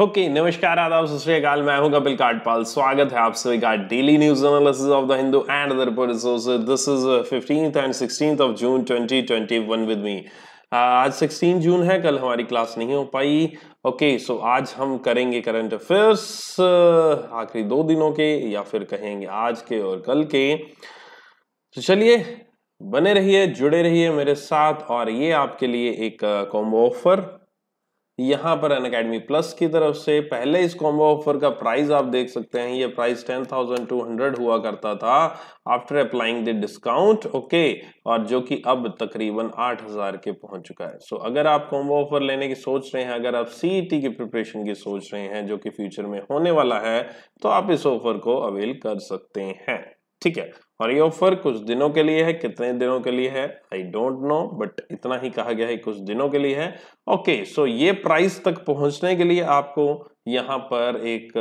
Okay okay, नमस्कार आदाब सत श्रीकाल मैं हूं कपिल काटपाल स्वागत है आप सभी का daily news analysis of the Hindu and other resources this is fifteenth and sixteen of June 2021 with me आज सिक्सटीन जून है कल हमारी क्लास नहीं हो पाई ओके okay, सो so आज हम करेंगे करंट अफेयर्स uh, आखिरी दो दिनों के या फिर कहेंगे आज के और कल के तो चलिए बने रहिए जुड़े रहिए मेरे साथ और ये आपके लिए एक कॉम्बो uh, ऑफर यहाँ पर अन अकेडमी प्लस की तरफ से पहले इस कॉम्बो ऑफर का प्राइस आप देख सकते हैं ये price ten thousand two hundred हुआ करता था after applying the discount okay और जो कि अब तकरीबन आठ हजार के पहुंच चुका है सो so, अगर आप कॉम्बो ऑफर लेने की सोच रहे हैं अगर आप टी e की प्रिपरेशन की सोच रहे हैं जो कि फ्यूचर में होने वाला है तो आप इस ऑफर को अवेल कर सकते हैं ठीक है और ये ऑफर कुछ दिनों के लिए है कितने दिनों के लिए है आई डोंट नो बट इतना ही कहा गया है कुछ दिनों के लिए है ओके okay, सो so ये प्राइस तक पहुंचने के लिए आपको यहाँ पर एक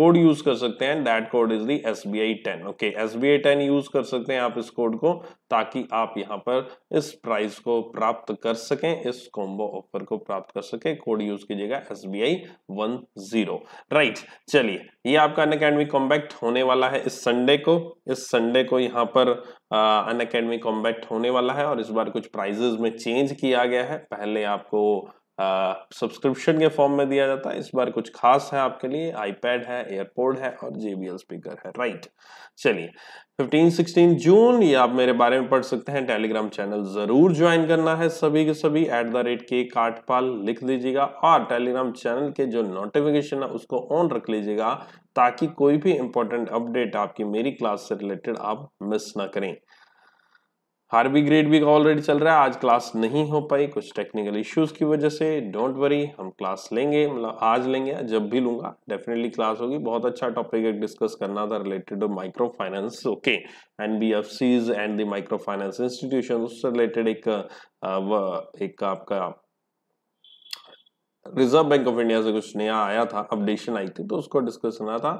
कोड यूज कर सकते हैं that code is the S B I ten okay S B I ten use कर सकते हैं आप इस कोड को ताकि आप यहाँ पर इस प्राइस को प्राप्त कर सकें इस कॉम्बो ऑफर को प्राप्त कर सकें कोड यूज कीजिएगा S B I one zero right चलिए ये आपका अन अकेडमी कॉम्बैक्ट होने वाला है इस संडे को इस संडे को यहाँ पर अन अकेडमी कॉम्बैक्ट होने वाला है और इस बार कुछ प्राइजेज में चेंज किया गया है पहले आपको सब्सक्रिप्शन के फॉर्म में दिया जाता है इस बार कुछ खास है आपके लिए आईपैड है एयरपोर्ट है और जेबीएल स्पीकर है राइट चलिए 15 16 जून ये आप मेरे बारे में पढ़ सकते हैं टेलीग्राम चैनल जरूर ज्वाइन करना है सभी के सभी एट द रेट के काटपाल लिख दीजिएगा और टेलीग्राम चैनल के जो नोटिफिकेशन है उसको ऑन रख लीजिएगा ताकि कोई भी इंपॉर्टेंट अपडेट आपकी मेरी क्लास से रिलेटेड आप मिस ना करें हार्वी ग्रेड भी ऑलरेडी चल रहा है आज क्लास नहीं हो पाई कुछ टेक्निकल इश्यूज की वजह से डोंट वरी हम क्लास लेंगे मतलब आज लेंगे जब भी लूंगा डेफिनेटली क्लास होगी बहुत अच्छा टॉपिक है डिस्कस करना था related to micro finance okay and B F Cs and the micro finance institution उससे रिलेटेड एक एक आपका रिजर्व बैंक ऑफ इंडिया से कुछ नया आया था अपडेशन आई थी तो उसको डिस्कस करना था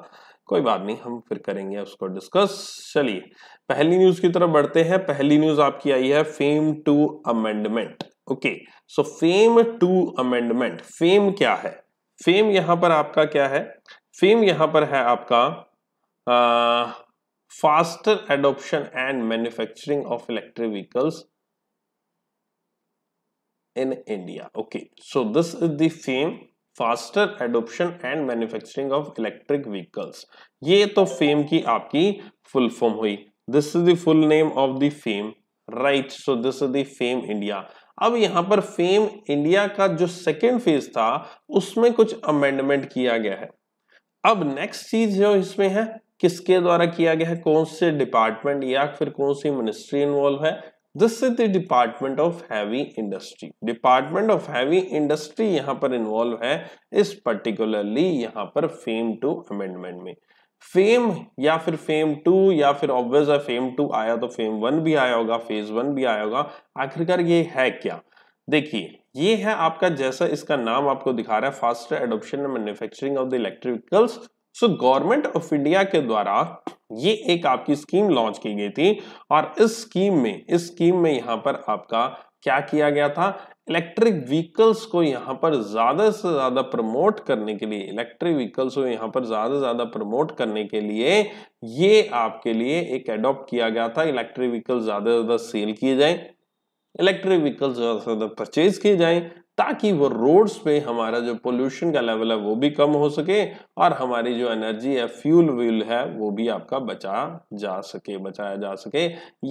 कोई बात नहीं हम फिर करेंगे उसको डिस्कस चलिए पहली न्यूज की तरफ बढ़ते हैं पहली न्यूज आपकी आई है FAME two amendment okay so FAME two amendment FAME क्या है फेम यहां पर आपका क्या है फेम यहां पर है आपका faster adoption and manufacturing of electric vehicles in India okay so this is the FAME faster adoption and manufacturing of electric vehicles ये तो फेम की आपकी फुल फॉर्म हुई this is the full name of the FAME right so this is the FAME India अब यहां पर fame India का जो सेकेंड फेज था उसमें कुछ अमेंडमेंट किया गया है अब नेक्स्ट चीज जो इसमें है किसके द्वारा किया गया है कौन से डिपार्टमेंट या फिर कौन सी मिनिस्ट्री इन्वॉल्व है this is the department of heavy industry department of heavy industry यहां पर इन्वॉल्व है इस पर्टिकुलरली यहां पर फेम टू अमेंडमेंट में फेम या फिर फेम टू या फिर ऑब्वियस है फेम टू आया तो फेम वन भी आया होगा फेज वन भी आया होगा आखिरकार ये है क्या देखिए ये है आपका जैसा इसका नाम आपको दिखा रहा है faster adoption manufacturing of the electricals so government of India के द्वारा ये एक आपकी स्कीम लॉन्च की गई थी और इस स्कीम में इस स्कीम में यहां पर आपका क्या किया गया था इलेक्ट्रिक व्हीकल्स को यहां पर ज़्यादा से ज़्यादा प्रमोट करने के लिए इलेक्ट्रिक व्हीकल्स को यहां पर ज़्यादा से ज़्यादा प्रमोट करने के लिए ये आपके लिए एक एडॉप्ट किया गया था इलेक्ट्रिक व्हीकल ज़्यादा से ज़्यादा सेल किए जाए इलेक्ट्रिक व्हीकल्स ज़्यादा से ज़्यादा परचेज किए जाएं ताकि वो रोड्स पे हमारा जो पोल्यूशन का लेवल है वो भी कम हो सके और हमारी जो एनर्जी है फ्यूल व्यूल है वो भी आपका बचा जा सके बचाया जा सके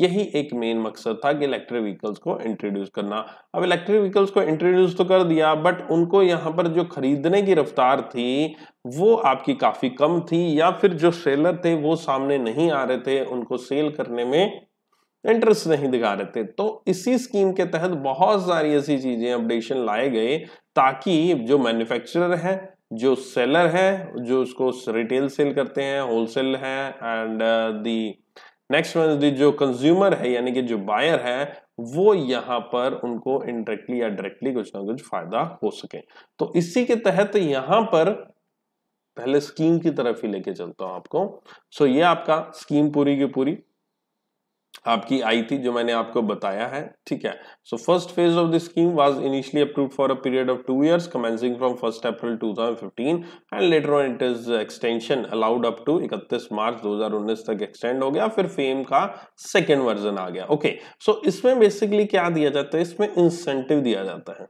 यही एक मेन मकसद था कि इलेक्ट्रिक व्हीकल्स को इंट्रोड्यूस करना अब इलेक्ट्रिक व्हीकल्स को इंट्रोड्यूस तो कर दिया बट उनको यहाँ पर जो खरीदने की रफ्तार थी वो आपकी काफ़ी कम थी या फिर जो सेलर थे वो सामने नहीं आ रहे थे उनको सेल करने में इंटरेस्ट नहीं दिखा रहे थे तो इसी स्कीम के तहत बहुत सारी ऐसी चीजें अपडेशन लाए गए ताकि जो मैन्युफैक्चरर है जो सेलर है जो उसको रिटेल सेल करते हैं होलसेल है एंड दी नेक्स्ट वन जो कंज्यूमर है यानी कि जो बायर है वो यहाँ पर उनको इनडायरेक्टली या डायरेक्टली कुछ ना कुछ फायदा हो सके तो इसी के तहत यहाँ पर पहले स्कीम की तरफ ही लेके चलता हूं आपको सो so, ये आपका स्कीम पूरी की पूरी आपकी आई थी जो मैंने आपको बताया है ठीक है so first phase of the scheme was initially approved for a period of two years commencing from first April 2015 and later on it is extension allowed up to 31 March 2019 तक एक्सटेंड हो गया फिर फेम का second version आ गया okay okay, so so इसमें basically क्या दिया जाता है इसमें इंसेंटिव दिया जाता है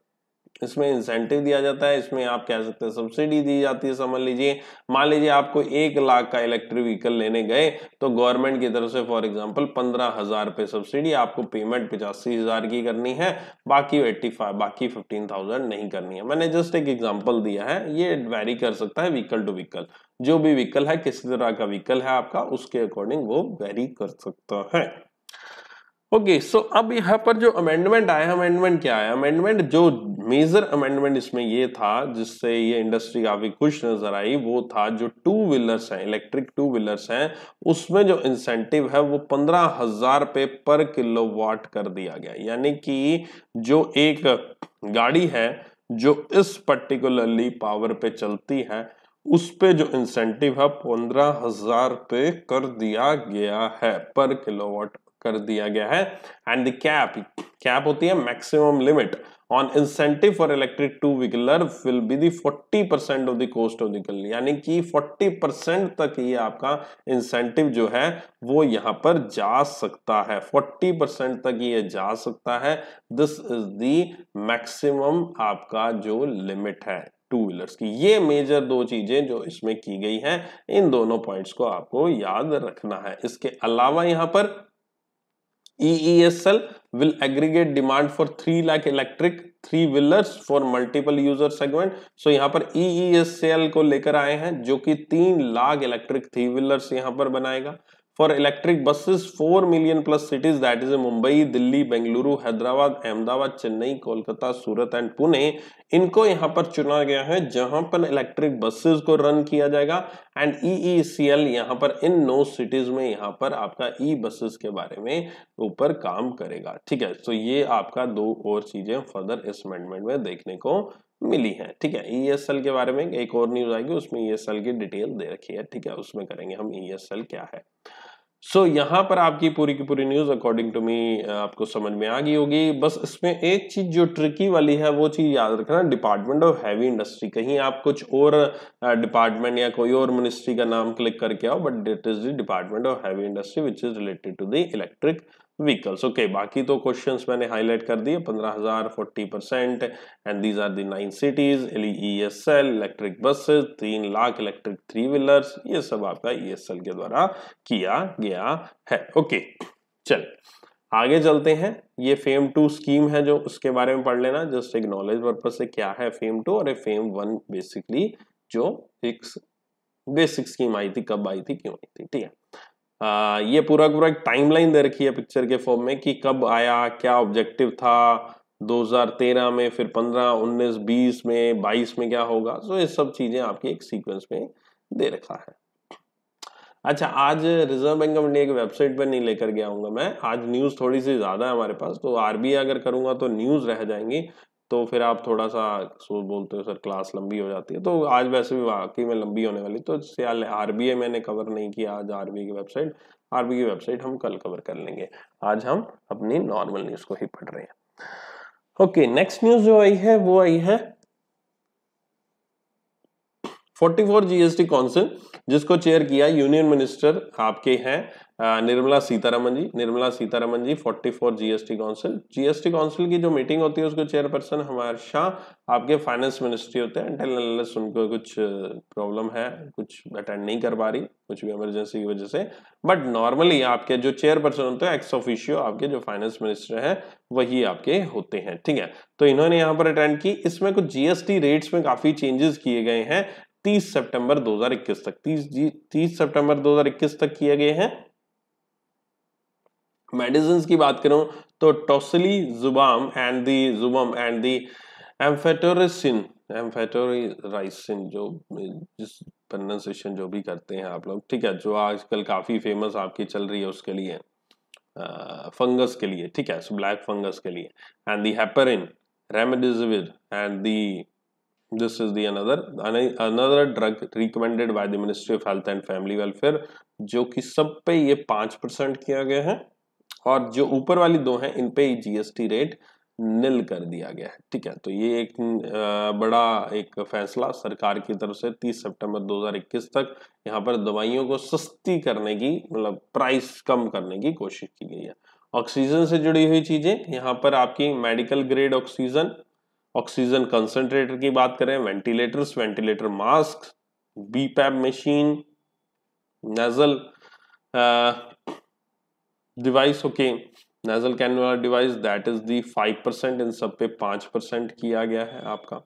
इसमें इंसेंटिव दिया जाता है इसमें आप कह सकते हैं सब्सिडी दी जाती है समझ लीजिए मान लीजिए आपको एक लाख का इलेक्ट्रिक व्हीकल लेने गए तो गवर्नमेंट की तरफ से फॉर एग्जांपल पंद्रह हजार पे सब्सिडी आपको पेमेंट पचासी हजार की करनी है बाकी एट्टी फाइव बाकी फिफ्टीन थाउजेंड नहीं करनी है मैंने जस्ट एक एग्जाम्पल दिया है ये वेरी कर सकता है व्हीकल टू व्हीकल जो भी व्हीकल है किसी तरह का व्हीकल है आपका उसके अकॉर्डिंग वो वेरी कर सकता है ओके okay, सो so अब यहाँ पर जो अमेंडमेंट आया अमेंडमेंट क्या आया अमेंडमेंट जो मेजर अमेंडमेंट इसमें ये था जिससे ये इंडस्ट्री काफी खुश नजर आई वो था जो टू व्हीलर्स हैं इलेक्ट्रिक टू व्हीलर्स हैं उसमें जो इंसेंटिव है वो पंद्रह हजार पे पर किलो वाट कर दिया गया यानी कि जो एक गाड़ी है जो इस पर्टिकुलरली पावर पे चलती है उस पे जो इंसेंटिव है पंद्रह हजार पे कर दिया गया है पर किलोवाट कर दिया गया है एंड द कैप कैप होती है maximum limit on incentive for electric two wheeler will be the forty percent of the cost of vehicle यानी कि फोर्टी परसेंट तक ये आपका इंसेंटिव जो है वो यहाँ पर जा सकता है फोर्टी परसेंट तक ये जा सकता है दिस इज दी मैक्सिमम आपका जो लिमिट है टू व्हीलर्स की ये मेजर दो चीजें जो इसमें की गई हैं इन दोनों पॉइंट्स को आपको याद रखना है इसके अलावा यहाँ पर EESL will aggregate demand for 3 lakh electric three wheelers for multiple user segment. So यहाँ पर EESL को लेकर आए हैं जो कि तीन लाख electric three wheelers यहाँ पर बनाएगा for electric buses four million plus cities that is Mumbai Delhi Bengaluru Hyderabad Ahmedabad Chennai Kolkata Surat and Pune इनको यहाँ पर चुना गया है जहां पर इलेक्ट्रिक बसेस को रन किया जाएगा एंड ई सी एल यहाँ पर इन नो सिटीज में यहाँ पर आपका ई e बसेस के बारे में ऊपर काम करेगा ठीक है तो ये आपका दो और चीजें फर्दर इस अमेंडमेंट में देखने को मिली है ठीक है ई एस एल के बारे में एक और न्यूज आएगी उसमें ई एस एल की डिटेल दे रखी है ठीक है उसमें करेंगे हम ई एस एल क्या है सो so, यहाँ पर आपकी पूरी की पूरी न्यूज अकॉर्डिंग टू मी आपको समझ में आ गई होगी बस इसमें एक चीज जो ट्रिकी वाली है वो चीज याद रखना डिपार्टमेंट ऑफ हैवी इंडस्ट्री कहीं आप कुछ और डिपार्टमेंट या कोई और मिनिस्ट्री का नाम क्लिक करके आओ but it is the department of heavy industry which is related to the electric vehicles okay okay, बाकी तो क्वेश्चंस मैंने हाईलाइट कर दिए पंद्रह हजार forty percent and these are the nine cities E S L electric buses तीन lakh electric three wheelers ये सब आपका ई एस एल के द्वारा किया गया है ओके okay, चल आगे चलते हैं ये फेम टू स्कीम है जो उसके बारे में पढ़ लेना जस्ट एक नॉलेज पर्पज से क्या है फेम टू और फेम वन बेसिकली जो एक बेसिक स्कीम आई थी कब आई थी क्यों आई थी ठीक है ये पूरा पूरा एक टाइमलाइन दे रखी है पिक्चर के फॉर्म में कि कब आया क्या ऑब्जेक्टिव था 2013 में फिर 15 19 20 में 22 में क्या होगा सो ये सब चीज़ें आपकी एक सीक्वेंस में दे रखा है अच्छा आज रिजर्व बैंक ऑफ इंडिया की वेबसाइट पर नहीं लेकर गया हूँ मैं आज न्यूज़ थोड़ी सी ज़्यादा है हमारे पास तो आरबीआई अगर करूँगा तो न्यूज़ रह जाएंगी तो फिर आप थोड़ा सा सो बोलते हो सर क्लास लंबी हो जाती है तो आज वैसे भी वाकई में लंबी होने वाली तो सियाल आर बी मैंने कवर नहीं किया आज आर की वेबसाइट आर की वेबसाइट हम कल कवर कर लेंगे आज हम अपनी नॉर्मल न्यूज़ को ही पढ़ रहे हैं ओके नेक्स्ट न्यूज़ जो आई है वो आई है 44 जीएसटी काउंसिल जिसको चेयर किया यूनियन मिनिस्टर आपके हैं Nirmala Sitharaman ji Nirmala Sitharaman ji 44 GST council GST council की जो मीटिंग होती है उसको चेयरपर्सन हमारे शाह आपके फाइनेंस मिनिस्ट्री होते हैं अनलेस उनको कुछ प्रॉब्लम है कुछ अटेंड नहीं कर पा रही कुछ भी इमरजेंसी की वजह से बट नॉर्मली आपके जो चेयरपर्सन होते हैं एक्स ऑफिशियो आपके जो फाइनेंस मिनिस्टर हैं वही आपके होते हैं ठीक है तो इन्होंने यहाँ पर अटेंड की इसमें कुछ जीएसटी रेट्स में काफी चेंजेस किए गए हैं 30 सितंबर 2021 तक 30 जी 30 सितंबर 2021 तक किए गए हैं मेडिसिन की बात करूं तो टोसली जुबाम एंड दी जुबम एंड दी एम्फेटोरिसिन एम्फेटोराइसिन जो जिस प्रनाउंसिएशन जो भी करते हैं आप लोग ठीक है जो आजकल काफ़ी फेमस आपकी चल रही है उसके लिए फंगस के लिए ठीक है ब्लैक फंगस के लिए and the heparin remdesivir and the this is the another another drug recommended by the ministry of health and family welfare जो कि सब पे ये पाँच परसेंट किया गया है और जो ऊपर वाली दो हैं इन पे जीएसटी रेट नील कर दिया गया है ठीक है तो ये एक बड़ा एक फैसला सरकार की तरफ से 30 सितंबर 2021 तक यहाँ पर दवाइयों को सस्ती करने की मतलब प्राइस कम करने की कोशिश की गई है ऑक्सीजन से जुड़ी हुई चीज़ें यहाँ पर आपकी medical grade oxygen oxygen concentrator की बात करें ventilators ventilator mask B machine nasal device okay nasal can वाला device that is the five percent इन सब पे पांच परसेंट किया गया है आपका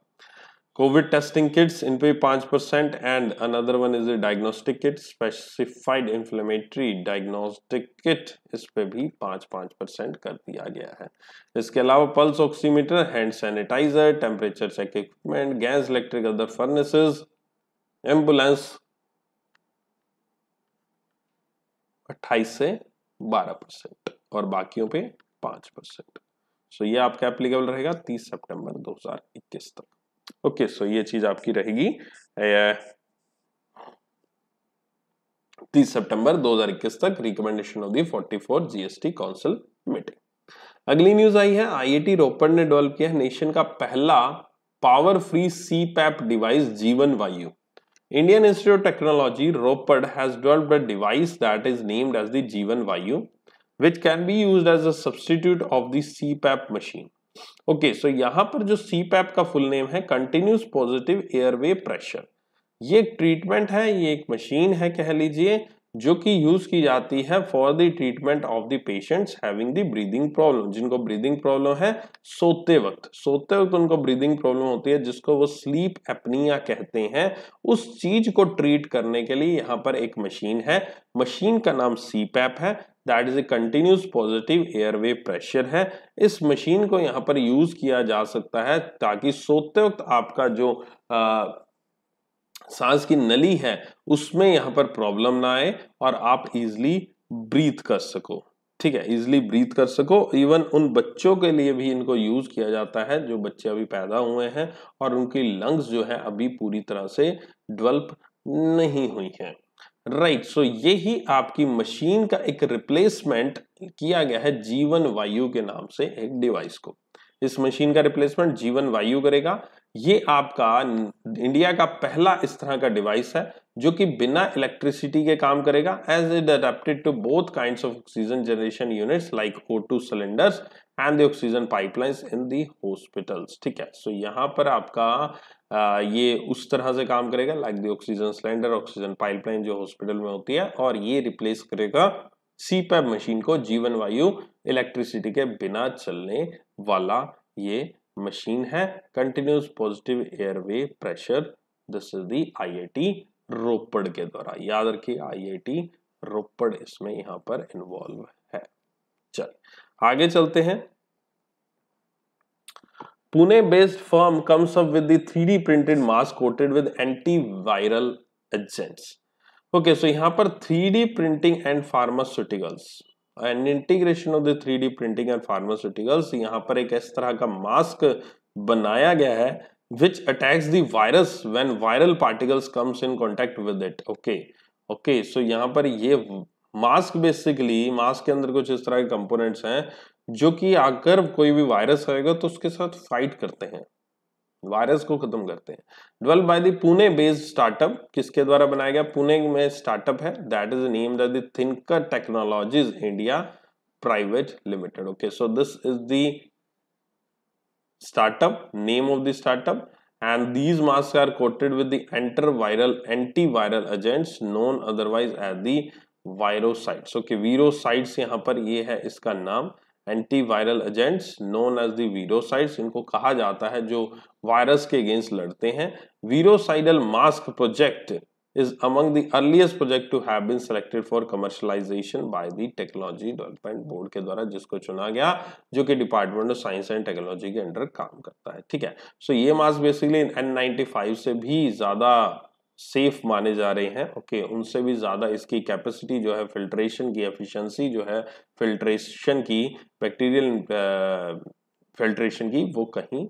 कोविड टेस्टिंग किट्स इन पे पांच percent and another one is a diagnostic kit specified inflammatory diagnostic kit इस पे भी पांच पांच परसेंट कर दिया गया है इसके अलावा pulse oximeter hand sanitizer temperature check equipment gas electric other furnaces ambulance अट्ठाईस से बारह परसेंट और बाकियों पे पांच परसेंट सो ये आपका एप्लीकेबल रहेगा तीस सितंबर 2021 तक ओके सो ये चीज आपकी रहेगी तीस सितंबर 2021 तक recommendation of the 44 GST council meeting अगली न्यूज आई है आईआईटी रोपड़ ने डेवलप किया है नेशन का पहला power free CPAP device Jeevan Vayu Indian Institute of Technology, Ropad, has developed a device that is named as the Jeevan Vayu, which can be used as a substitute of the CPAP machine. Okay okay, so so यहाँ पर जो CPAP का full name है continuous positive airway pressure ये एक treatment है ये एक मशीन है कह लीजिए जो कि यूज की जाती है for the treatment of the patients having the breathing problem जिनको ब्रीदिंग प्रॉब्लम है सोते वक्त सोते वक्त उनको ब्रीदिंग प्रॉब्लम होती है जिसको वो स्लीप एपनिया कहते हैं उस चीज को ट्रीट करने के लिए यहाँ पर एक मशीन है मशीन का नाम सी है that is a continuous positive airway pressure है इस मशीन को यहाँ पर यूज किया जा सकता है ताकि सोते वक्त आपका जो आ, सांस की नली है उसमें यहाँ पर प्रॉब्लम ना आए और आप इजिली ब्रीथ कर सको ठीक है इजिली ब्रीथ कर सको इवन उन बच्चों के लिए भी इनको यूज किया जाता है जो बच्चे अभी पैदा हुए हैं और उनकी लंग्स जो है अभी पूरी तरह से डेवलप नहीं हुई है राइट सो ये ही आपकी मशीन का एक रिप्लेसमेंट किया गया है जीवन वायु के नाम से एक डिवाइस को इस मशीन का रिप्लेसमेंट जीवन वायु करेगा ये आपका इंडिया का पहला इस तरह का डिवाइस है जो कि बिना इलेक्ट्रिसिटी के काम करेगा as it adapted to both kind of oxygen generation units like O two cylinders and the oxygen pipelines in the hospitals ठीक है सो so, यहाँ पर आपका आ, ये उस तरह से काम करेगा like the oxygen cylinder oxygen pipeline जो हॉस्पिटल में होती है और ये रिप्लेस करेगा सी मशीन e को जीवन वायु इलेक्ट्रिसिटी के बिना चलने वाला ये मशीन है continuous positive airway pressure this is the IIT Ropar के द्वारा याद रखिए आईआईटी रोपड़ इसमें यहां पर इन्वॉल्व है चल आगे चलते हैं Pune based firm comes up with three D printed mask coated with anti viral agents okay so यहां पर three D printing and pharmaceuticals and integration of the three D printing and pharmaceuticals यहाँ पर एक इस तरह का मास्क बनाया गया है which attacks the virus when viral particles comes in contact with it okay okay सो यहाँ पर ये मास्क बेसिकली मास्क के अंदर कुछ इस तरह के कंपोनेंट्स हैं जो कि आकर कोई भी वायरस आएगा तो उसके साथ फाइट करते हैं वायरस को खत्म करते हैं develop by the Pune based startup किसके द्वारा बनाया गया पुणे में स्टार्टअप है that is name Thincr technologies India private limited okay so this is the startup name of the startup and these masks are coated with the antiviral antiviral agents known otherwise as the virocides okay virocides यहां पर ये है इसका नाम antiviral agents known as the virocides इनको कहा जाता है जो वायरस के अगेंस्ट लड़ते हैं virocidal mask project is among the earliest project to have been selected for commercialization by the technology development board के द्वारा जिसको चुना गया जो कि department of science and technology के अंडर काम करता है ठीक है सो so, ये mask basically N ninety five से भी ज्यादा सेफ माने जा रहे हैं ओके okay, उनसे भी ज़्यादा इसकी कैपेसिटी जो है फिल्ट्रेशन की एफिशिएंसी जो है फिल्ट्रेशन की बैक्टीरियल फिल्ट्रेशन की वो कहीं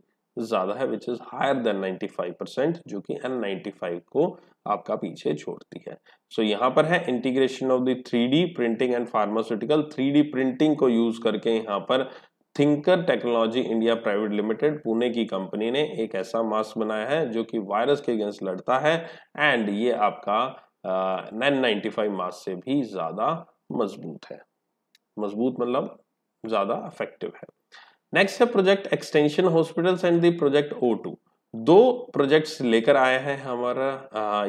ज़्यादा है which is higher than 95 percent जो कि एन 95 को आपका पीछे छोड़ती है सो so, यहाँ पर है integration of the three printing and pharmaceutical three printing को यूज़ करके यहाँ पर Thincr technology India private limited Pune की कंपनी ने एक ऐसा मास्क बनाया है जो कि वायरस के अगेंस्ट लड़ता है एंड ये आपका नाइन नाइन्टी फाइव मास्क से भी ज़्यादा मजबूत है मजबूत मतलब ज़्यादा इफेक्टिव है नेक्स्ट है project extension hospitals and the project O two दो प्रोजेक्ट्स लेकर आए हैं हमारा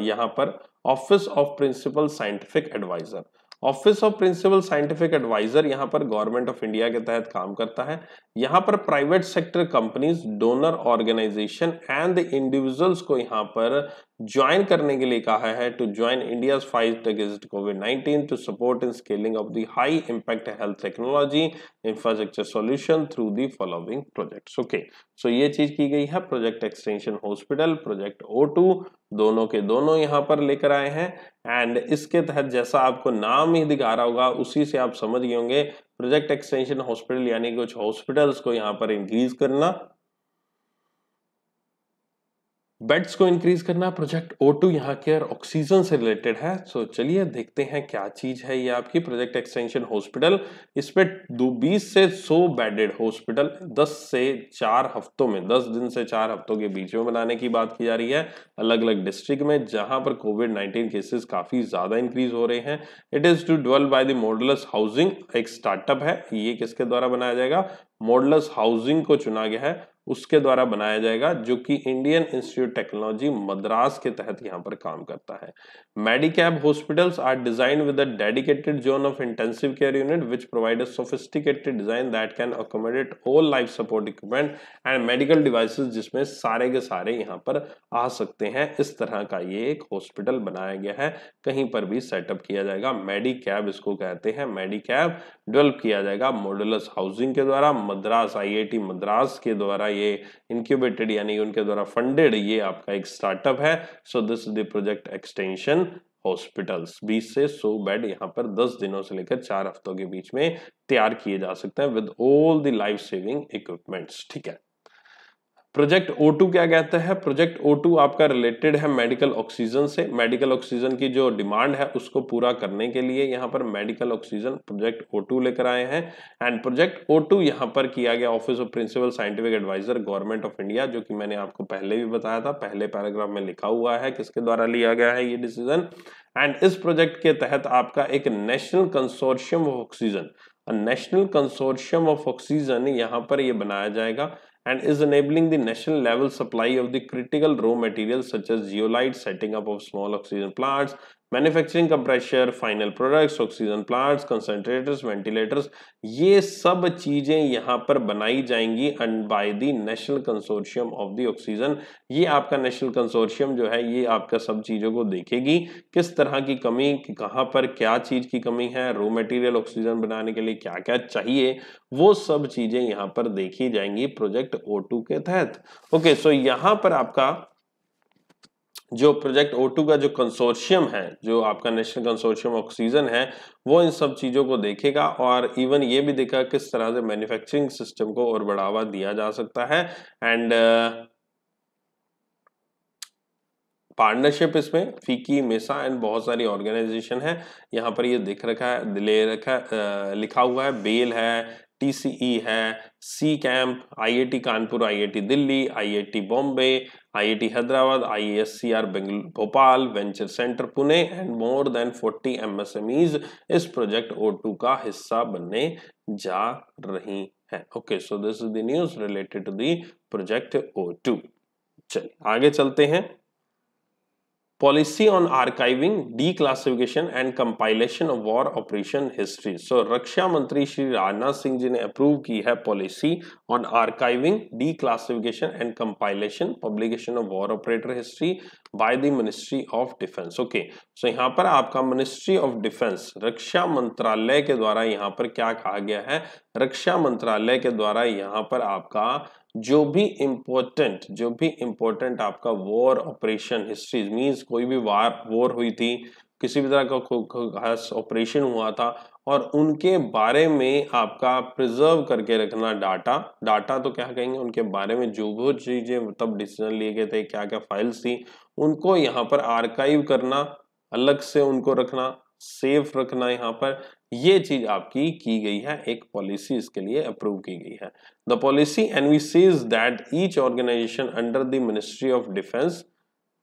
यहाँ पर office of principal scientific adviser office of principal scientific adviser यहाँ पर गवर्नमेंट ऑफ इंडिया के तहत काम करता है यहाँ पर private sector companies donor organization and individuals को यहाँ पर ज्वाइन करने के लिए कहा है to join India fight against covid 19 to support in scaling of the high impact health technology infrastructure solution through the following project okay so ये चीज की गई है project extension hospital project O दोनों के दोनों यहाँ पर लेकर आए हैं एंड इसके तहत जैसा आपको नाम ही दिखा रहा होगा उसी से आप समझ गए होंगे प्रोजेक्ट एक्सटेंशन हॉस्पिटल यानी कुछ हॉस्पिटल्स को यहाँ पर इंक्रीज करना बेड्स को इंक्रीज करना प्रोजेक्ट ओ टू यहाँ के ऑक्सीजन से रिलेटेड है सो चलिए देखते हैं क्या चीज है ये आपकी प्रोजेक्ट एक्सटेंशन हॉस्पिटल इस पे बीस से सौ बेडेड हॉस्पिटल दस से चार हफ्तों में दस दिन से चार हफ्तों के बीच में बनाने की बात की जा रही है अलग अलग डिस्ट्रिक्ट में जहां पर कोविड नाइन्टीन केसेस काफी ज्यादा इंक्रीज हो रहे हैं it is to develop by the Modulus Housing एक स्टार्टअप है ये किसके द्वारा बनाया जाएगा मॉडलस हाउसिंग को चुना गया है उसके द्वारा बनाया जाएगा जो कि इंडियन इंस्टीट्यूट टेक्नोलॉजी मद्रास के तहत यहाँ पर काम करता है Medicab hospitals are design with a dedicated zone of intensive care unit which provide a sophisticated design that can accommodate all life support equipment and medical devices जिसमें सारे के सारे यहाँ पर आ सकते हैं इस तरह का ये एक हॉस्पिटल बनाया गया है कहीं पर भी सेटअप किया जाएगा मेडिकैब इसको कहते हैं मेडिकैब डेवलप किया जाएगा मॉडुलस हाउसिंग के द्वारा मद्रास आई मद्रास के द्वारा ये इंक्यूबेटेड यानी उनके द्वारा फंडेड ये आपका एक स्टार्टअप है so this is the project extension hospitals 20 से 100 बेड यहाँ पर 10 दिनों से लेकर चार हफ्तों के बीच में तैयार किए जा सकते हैं with all the life saving equipments ठीक है प्रोजेक्ट ओ टू क्या कहते हैं प्रोजेक्ट ओ टू आपका रिलेटेड है मेडिकल ऑक्सीजन से मेडिकल ऑक्सीजन की जो डिमांड है उसको पूरा करने के लिए यहाँ पर medical oxygen project O two लेकर आए हैं एंड प्रोजेक्ट टू यहाँ पर किया गया office of principal scientific adviser government of India जो कि मैंने आपको पहले भी बताया था पहले पैराग्राफ में लिखा हुआ है किसके द्वारा लिया गया है ये डिसीजन एंड इस प्रोजेक्ट के तहत आपका एक national consortium of oxygen national consortium of oxygen यहाँ पर ये बनाया जाएगा and is enabling the national level supply of the critical raw materials such as zeolite, setting up of small oxygen plants, manufacturing compressor final products oxygen plants concentrators ventilators ये सब चीज़ें यहाँ पर बनाई जाएंगी and by the national consortium of the oxygen ये आपका national consortium जो है ये आपका सब चीज़ों को देखेगी किस तरह की कमी कहाँ पर क्या चीज़ की कमी है रो मटेरियल ऑक्सीजन बनाने के लिए क्या क्या चाहिए वो सब चीज़ें यहाँ पर देखी जाएंगी प्रोजेक्ट ओ के तहत ओके सो यहाँ पर आपका जो प्रोजेक्ट ओ का जो कंसोर्शियम है जो आपका नेशनल कंसोर्शियम ऑक्सीजन है वो इन सब चीज़ों को देखेगा और इवन ये भी देखा किस तरह से मैन्युफैक्चरिंग सिस्टम को और बढ़ावा दिया जा सकता है एंड पार्टनरशिप uh, इसमें फीकी मेसा एंड बहुत सारी ऑर्गेनाइजेशन है यहाँ पर ये दिख रखा है ले रखा आ, लिखा हुआ है बेल है टीसीई e है C camp IIT Kanpur IIT Delhi IIT Bombay IIT Hyderabad ISCR Bengaluru Bhopal venture centre Pune and more than 40 MSMEs इस प्रोजेक्ट ओ टू का हिस्सा बनने जा रही है okay so this is the news related to the project O चलिए आगे चलते हैं policy on archiving, declassification and compilation of war operation history so रक्षा मंत्री श्री राजनाथ सिंह जी ने अप्रूव की है policy on archiving declassification and compilation publication of war operator history by the ministry of defence okay सो यहाँ पर आपका मिनिस्ट्री ऑफ डिफेंस रक्षा मंत्रालय के द्वारा यहाँ पर क्या कहा गया है रक्षा मंत्रालय के द्वारा यहाँ पर आपका जो भी इम्पोर्टेंट जो भी इम्पोर्टेंट आपका वॉर ऑपरेशन हिस्ट्री मीन्स कोई भी वार वॉर हुई थी किसी भी तरह का खास ऑपरेशन हुआ था और उनके बारे में आपका प्रिजर्व करके रखना डाटा डाटा तो क्या कहेंगे उनके बारे में जो भी चीज़ें तब डिसीजन लिए गए थे क्या क्या फाइल्स थी उनको यहाँ पर आर्काइव करना अलग से उनको रखना सेफ रखना यहाँ पर ये चीज आपकी की गई है एक पॉलिसी इसके लिए अप्रूव की गई है the policy envisages that each organisation under the ministry of defence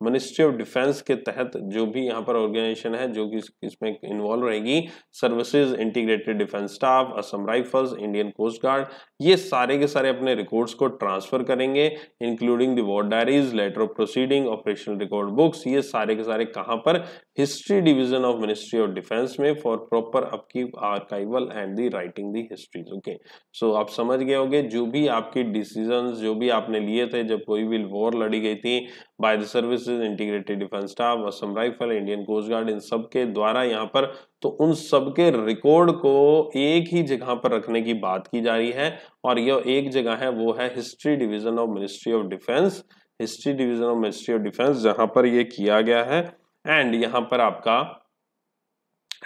ministry of defence के तहत जो भी यहाँ पर ऑर्गेनाइजेशन है जो कि इसमें इन्वॉल्व रहेगी services integrated defence staff Assam rifles Indian coast guard ये सारे के सारे अपने रिकॉर्ड्स को ट्रांसफर करेंगे including the war diaries letter of proceeding operational record books ये सारे के सारे कहाँ पर history division of ministry of defence में for proper upkeep archival and the writing the histories okay so आप समझ गए होंगे जो भी आपके डिसीजंस जो भी आपने लिए थे जब कोई भी वॉर लड़ी गई थी by the services integrated defence staff Assam rifle Indian coast guard इन सब के द्वारा यहाँ पर तो उन सबके रिकॉर्ड को एक ही जगह पर रखने की बात की जा रही है और यह एक जगह है वो है history division of ministry of defence history division of ministry of defence जहां पर यह किया गया है एंड यहां पर आपका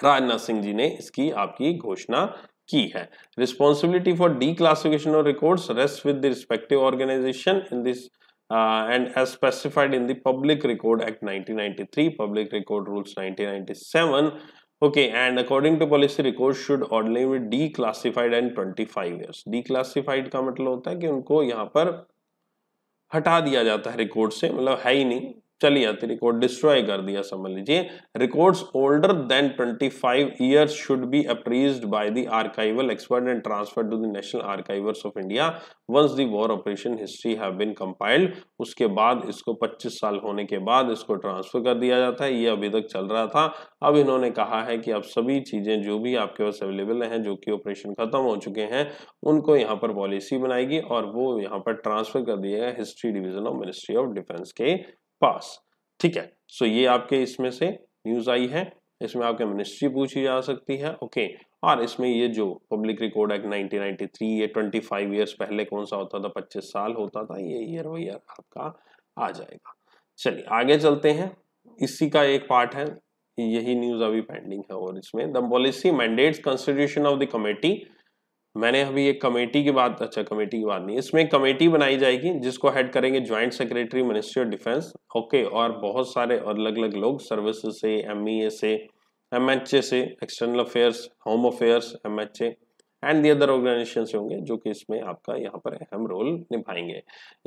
राजनाथ सिंह जी ने इसकी आपकी घोषणा की है responsibility for declassification of record rest with respective organisation in this and as specified in public public record act three public record rules according to policy record should policy with declassified and twenty five 25 declassified का मतलब होता है कि उनको यहाँ पर हटा दिया जाता है रिकॉर्ड से मतलब है ही नहीं चलिए आती रिकॉर्ड डिस्ट्रॉय कर दिया समझ लीजिए records older than 25 five year should be appraised by the archival expert and transfer to the national archives of India once the war operation history have been compiled उसके बाद इसको 25 साल होने के बाद इसको ट्रांसफर कर दिया जाता है ये अभी तक चल रहा था अब इन्होंने कहा है कि अब सभी चीजें जो भी आपके पास अवेलेबल हैं जो कि ऑपरेशन खत्म हो चुके हैं उनको यहाँ पर पॉलिसी बनाएगी और वो यहाँ पर ट्रांसफर कर दिया history division of ministry of defence के पास ठीक है सो ये आपके इसमें से न्यूज आई है इसमें आपके मिनिस्ट्री पूछी जा सकती है ओके और इसमें ये जो पब्लिक रिकॉर्ड एक्ट 1993 ये 25 इयर्स पहले कौन सा होता था 25 साल होता था ये ईयर वो ईयर आपका आ जाएगा चलिए आगे चलते हैं इसी का एक पार्ट है यही न्यूज अभी पेंडिंग है और इसमें the policy mandates constitution of the committee मैंने अभी एक कमेटी की बात अच्छा कमेटी की बात नहीं इसमें एक कमेटी बनाई जाएगी जिसको हेड करेंगे joint secretary ministry of defence okay और बहुत सारे और अलग अलग लोग सर्विस से एम e से एम से external affairs home affairs M and the other organisation होंगे जो कि इसमें आपका यहाँ पर अहम रोल निभाएंगे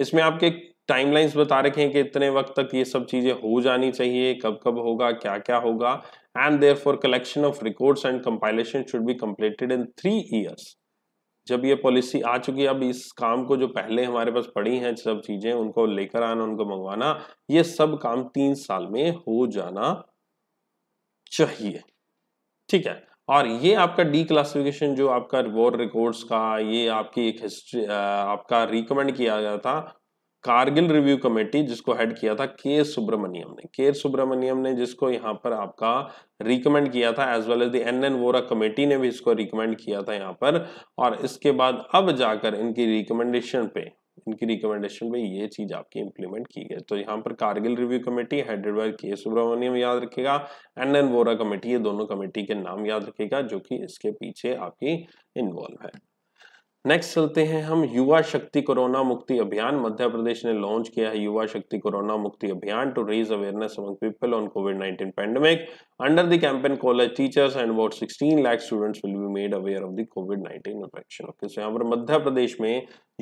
इसमें आपके टाइमलाइंस बता रखे हैं कि इतने वक्त तक ये सब चीज़ें हो जानी चाहिए कब कब होगा क्या क्या होगा and there for collection of records and compilation should be completed in three years जब ये पॉलिसी आ चुकी है अब इस काम को जो पहले हमारे पास पड़ी हैं सब चीज़ें उनको लेकर आना उनको मंगवाना ये सब काम तीन साल में हो जाना चाहिए ठीक है और ये आपका डी क्लासिफिकेशन जो आपका वॉर रिकॉर्ड्स का ये आपकी एक हिस्ट्री आपका रिकमेंड किया गया था कारगिल रिव्यू कमेटी जिसको हेड किया था के सुब्रमण्यम ने के सुब्रमण्यम ने जिसको यहाँ पर आपका रिकमेंड किया था as well as the N N Vohra committee ने भी इसको रिकमेंड किया था यहाँ पर और इसके बाद अब जाकर इनकी रिकमेंडेशन पे इनकी रिकमेंडेशन पे ये चीज आपकी इंप्लीमेंट की गई तो यहाँ पर Kargil review committee headed by K Subrahmanyam याद रखेगा एन एन वोरा कमेटी ये दोनों कमेटी के नाम याद रखेगा जो कि इसके पीछे आपकी इन्वॉल्व है नेक्स्ट चलते हैं हम युवा शक्ति कोरोना मुक्ति अभियान मध्य प्रदेश ने लॉन्च किया है युवा शक्ति कोरोना मुक्ति अभियान to raise awareness among people on COVID 19 pandemic under the campaign college teachers and about 16 lakh students will be made aware of the COVID 19 infection okay सो यहाँ पर मध्य प्रदेश में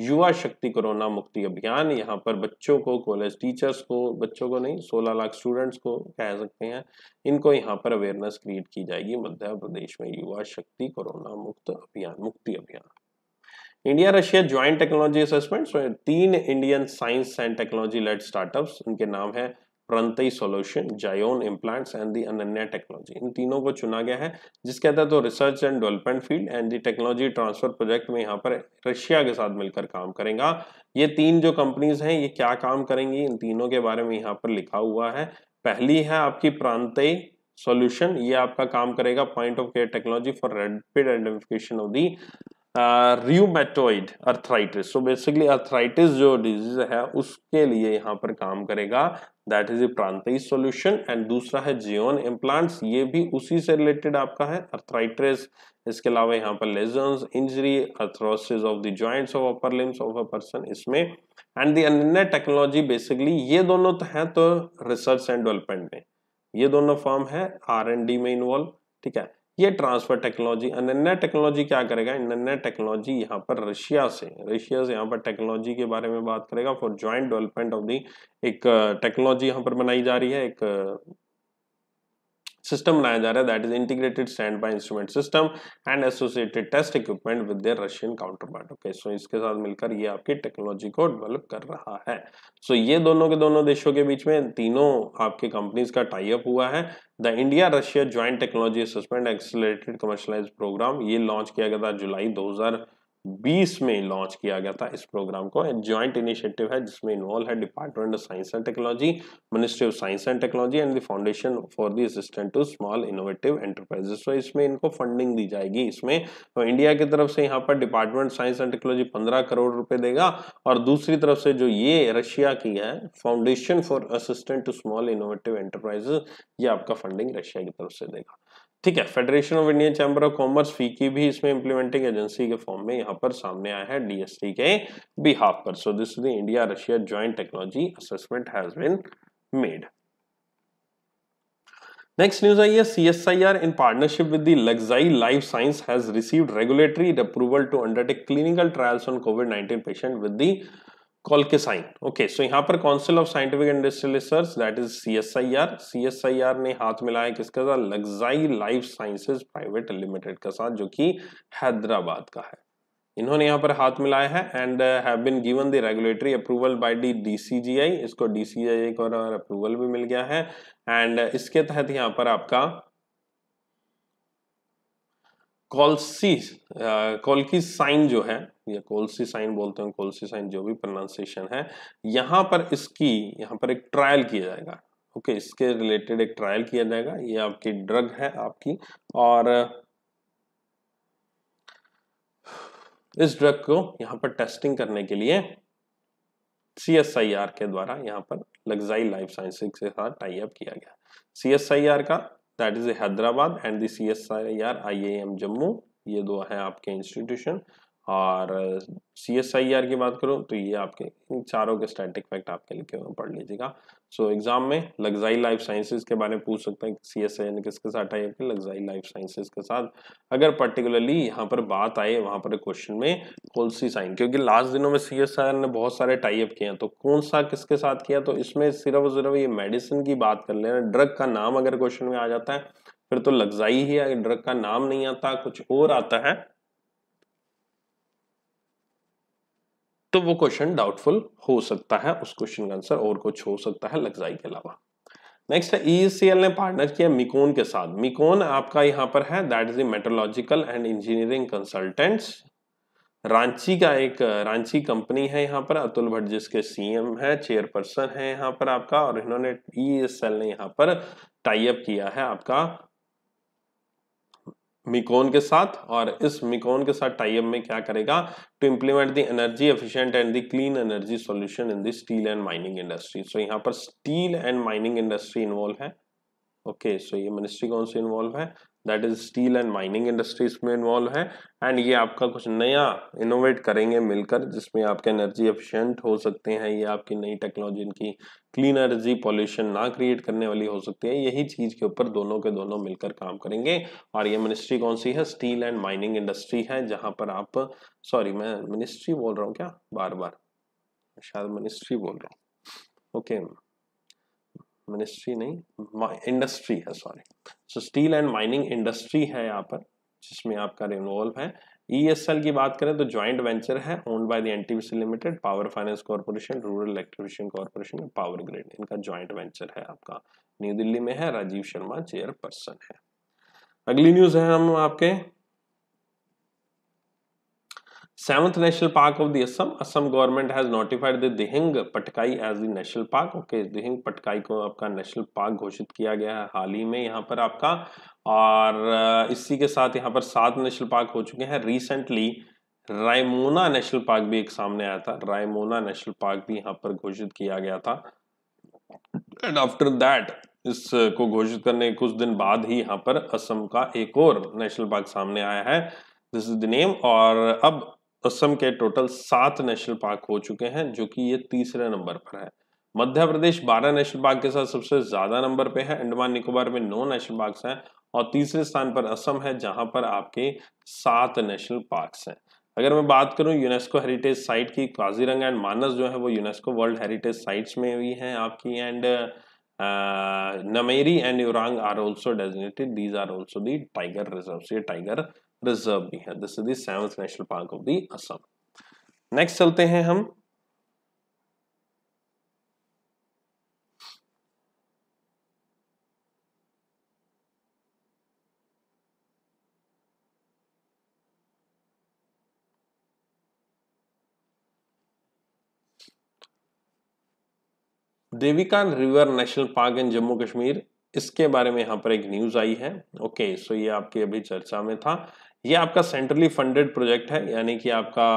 युवा शक्ति कोरोना मुक्ति अभियान यहाँ पर बच्चों को कॉलेज टीचर्स को बच्चों को नहीं सोलह लाख स्टूडेंट्स को कह सकते हैं इनको यहाँ पर अवेयरनेस क्रिएट की जाएगी मध्य प्रदेश में युवा शक्ति कोरोना मुक्त अभियान मुक्ति अभियान India Russia joint technology assessment तीन Indian science and technology led startups उनके नाम है Prantae solution Zeon implants and the Ananya technology इन तीनों को चुना गया है जिसके तहत तो research and development field and the technology transfer project में यहाँ पर रशिया के साथ मिलकर काम करेगा ये तीन जो कंपनीज हैं ये क्या काम करेंगी इन तीनों के बारे में यहाँ पर लिखा हुआ है पहली है आपकी प्रांतई सोल्यूशन ये आपका काम करेगा point of care technology for rapid identification of the rheumatoid arthritis so basically arthritis जो डिजीज है उसके लिए यहाँ पर काम करेगा that is a Prantae solution and दूसरा है जियोन इम्प्लांट्स ये भी उसी से रिलेटेड आपका है अर्थराइटिस इसके अलावा यहाँ पर lesion injury arthrosis of the joints of upper limbs of a person इसमें एंड दी अन्य टेक्नोलॉजी बेसिकली ये दोनों तो हैं तो रिसर्च एंड डेवलपमेंट में ये दोनों फॉर्म है आर एंड डी में इन्वॉल्व ठीक है ये ट्रांसफर टेक्नोलॉजी अनन्या टेक्नोलॉजी क्या करेगा अनन्या टेक्नोलॉजी यहाँ पर रशिया से रशिया से यहाँ पर टेक्नोलॉजी के बारे में बात करेगा for joint development of the एक टेक्नोलॉजी यहाँ पर बनाई जा रही है एक सिस्टम बनाया जा रहा है that is integrated stand integrated instrument system and associated test equipment with with Russian counterpart okay so इसके साथ मिलकर ये आपकी टेक्नोलॉजी को डेवलप कर रहा है सो so, ये दोनों के दोनों देशों के बीच में तीनों आपके कंपनीज का टाई अप हुआ है the India Russia joint technology assessment accelerated commercialise programme ये लॉन्च किया गया था जुलाई दो 2020 में लॉन्च किया गया था इस प्रोग्राम को एंड ज्वाइंट इनिशिएटिव है जिसमें इन्वॉल्व है department of science and technology ministry of science and technology and the foundation for the assistant to small innovative enterprises तो इसमें इनको फंडिंग दी जाएगी इसमें तो इंडिया की तरफ से यहाँ पर डिपार्टमेंट साइंस एंड टेक्नोलॉजी पंद्रह करोड़ रुपए देगा और दूसरी तरफ से जो ये रशिया की है foundation for assistant to small innovative enterprises ये आपका फंडिंग रशिया की तरफ से देगा ठीक है federation of Indian chamber of commerce FICCI भी इसमें इंप्लीमेंटिंग एजेंसी के फॉर्म में यहाँ पर सामने आया है डीएससी के बिहाफ पर so this India Russia joint technology assessment has been made next news आई है C S I R in partnership with the Laxai life science has received regulatory approval to undertake clinical trials on COVID nineteen patient with the colchicine okay सो यहाँ पर council of scientific industrial research that is C S I R C S I R ने हाथ मिलाया किसके साथ लग्जाई life sciences private limited के साथ जो कि हैदराबाद का है इन्होंने यहाँ पर हाथ मिलाया है and have been given the regulatory approval by D DCGI इसको डीसीजीआई को अप्रूवल भी मिल गया है एंड uh, इसके तहत यहाँ पर आपका कॉल्सी कॉल्की साइन जो है या कोलसी साइन बोलते हैं कोलसी साइन जो भी प्रोनाउंसिएशन है यहाँ पर इसकी यहाँ पर एक ट्रायल किया जाएगा ओके okay, इसके रिलेटेड एक ट्रायल किया जाएगा ये आपकी ड्रग है आपकी और इस ड्रग को यहाँ पर टेस्टिंग करने के लिए सी एस आई आर के द्वारा यहाँ पर लग्जाई लाइफ साइंस के साथ टाई अप किया गया सी एस आई आर का that is Hyderabad and the C S I R I A M Jammu ये दो है आपके इंस्टीट्यूशन और सी एस आई आर की बात करूँ तो ये आपके इन चारों के स्टैटिक फैक्ट आपके लिए पढ़ लीजिएगा सो so, एग्जाम में लग्जाई लाइफ साइंसेज के बारे में पूछ सकते हैं सी एस आई किसके साथ आई आपके लगजाई लाइफ साइंसेज के साथ अगर पर्टिकुलरली यहाँ पर बात आए वहाँ पर क्वेश्चन में कौन सी साइन क्योंकि लास्ट दिनों में सी एस आई आर ने बहुत सारे टाइप किए हैं तो कौन सा किसके साथ किया तो इसमें सिर्फ और सिर्फ ये मेडिसिन की बात कर लेना ड्रग का नाम अगर क्वेश्चन में आ जाता है फिर तो लग्जाई ही ड्रग का नाम नहीं आता कुछ और आता है तो वो क्वेश्चन डाउटफुल हो सकता है उस क्वेश्चन का आंसर और कुछ हो सकता है लगजाई के अलावा नेक्स्ट है ईसीएल e ने पार्टनर किया मिकोन के साथ मिकोन आपका यहाँ पर है that is metrological and engineering consultants Ranchi का एक रांची कंपनी है यहाँ पर अतुल भट्ट जिसके सीएम है चेयरपर्सन है यहाँ पर आपका और इन्होंने ईएसएल e ने यहाँ पर टाइप किया है आपका मिकोन के साथ और इस मिकोन के साथ टाइप में क्या करेगा to implement the energy efficient and the clean energy solution in the steel and mining industry so यहाँ पर steel and mining industry involve है ओके okay, सो so ये मिनिस्ट्री कौन सी इन्वॉल्व है that is steel and mining industries में involve है and ये आपका कुछ नया इनोवेट करेंगे मिलकर जिसमें आपके एनर्जी एफिशिएंट हो सकते हैं ये आपकी नई टेक्नोलॉजी इनकी क्लीन एनर्जी पॉल्यूशन ना क्रिएट करने वाली हो सकती है यही चीज के ऊपर दोनों के दोनों मिलकर काम करेंगे और ये मिनिस्ट्री कौन सी है स्टील एंड माइनिंग इंडस्ट्री है जहां पर आप सॉरी मैं मिनिस्ट्री बोल रहा हूँ क्या बार बार शायद मिनिस्ट्री बोल रहा हूँ ओके okay. मिनिस्ट्री नहीं इंडस्ट्री है sorry so steel and mining industry है यहाँ पर जिसमें आपका इन्वॉल्व है ईएसएल e की बात करें तो ज्वाइंट वेंचर है owned by the NTPC limited power finance corporation rural electrification corporation power grid इनका ज्वाइंट वेंचर है आपका न्यू दिल्ली में है राजीव शर्मा चेयरपर्सन है अगली न्यूज है हम आपके seventh national park of the Assam Assam government has notified the Dihing Patkai as the national park okay Dihing Patkai को आपका नेशनल पार्क घोषित किया गया है हाल ही में यहाँ पर आपका और इसी के साथ यहाँ पर सात नेशनल पार्क हो चुके हैं रिसेंटली रायमोना नेशनल पार्क भी एक सामने आया था रायमोना नेशनल पार्क भी यहाँ पर घोषित किया गया था एंड आफ्टर दैट इसको घोषित करने कुछ दिन बाद ही यहाँ पर असम का एक और नेशनल पार्क सामने आया है दिस इज द नेम और अब असम के टोटल सात नेशनल पार्क हो चुके हैं जो कि ये तीसरे नंबर पर है मध्य प्रदेश बारह नेशनल पार्क के साथ सबसे ज्यादा नंबर पे है अंडमान निकोबार में नौ नेशनल पार्क हैं और तीसरे स्थान पर असम है जहां पर आपके सात नेशनल पार्क हैं अगर मैं बात करूं यूनेस्को हेरिटेज साइट की काजीरंगा एंड मानस जो है वो यूनेस्को वर्ल्ड हेरिटेज साइट्स में भी हैं आपकी and Nameri and Orang are also designated these are also the tiger reserve ये टाइगर रिजर्व भी है this is the national park of the Assam next चलते हैं हम Devika river national park in Jammu Kashmir इसके बारे में यहां पर एक न्यूज आई है ओके सो ये आपकी अभी चर्चा में था ये आपका सेंट्रली फंडेड प्रोजेक्ट है यानी कि आपका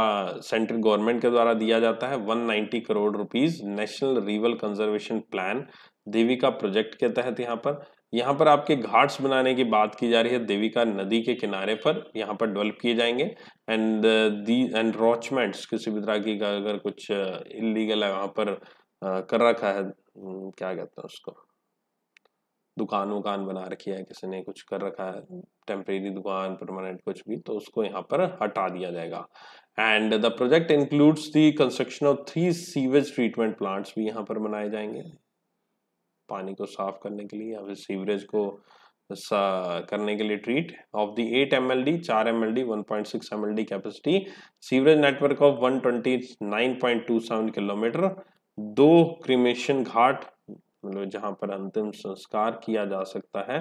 सेंट्रल गवर्नमेंट के द्वारा दिया जाता है 190 crore rupees national river conservation plan Devika project के तहत यहाँ पर यहाँ पर आपके घाट्स बनाने की बात की जा रही है देविका नदी के किनारे पर यहाँ पर डेवलप किए जाएंगे एंड दी एनरोचमेंट किसी भी तरह की अगर कुछ इलीगल है वहाँ पर uh, कर रखा है हम्म, क्या कहते हैं उसको दुकान वकान बना रखी है किसी ने कुछ कर रखा है टेम्परेरी दुकान परमानेंट कुछ भी तो उसको यहाँ पर हटा दिया जाएगा and the project includes the construction of three sewage treatment plants भी यहाँ पर बनाए जाएंगे पानी को साफ करने के लिए या फिर सीवरेज को करने के लिए treat of the eight M L D चार M L D one point six M L D capacity sewerage network of one twenty nine point two seven kilometre दो क्रीमेशन घाट मतलब जहां पर अंतिम संस्कार किया जा सकता है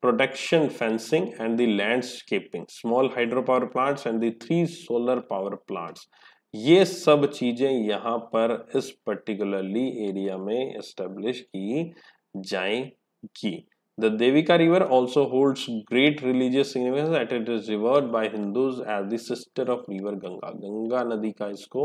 protection fencing and the landscaping small hydro power plants and the three solar power plants ये सब चीजें यहां पर इस पर्टिकुलरली एरिया में एस्टेब्लिश की जाएंगी The Devika river also holds great religious significance as it is revered by Hindus as the sister of river Ganga. Ganga Nadi ka isko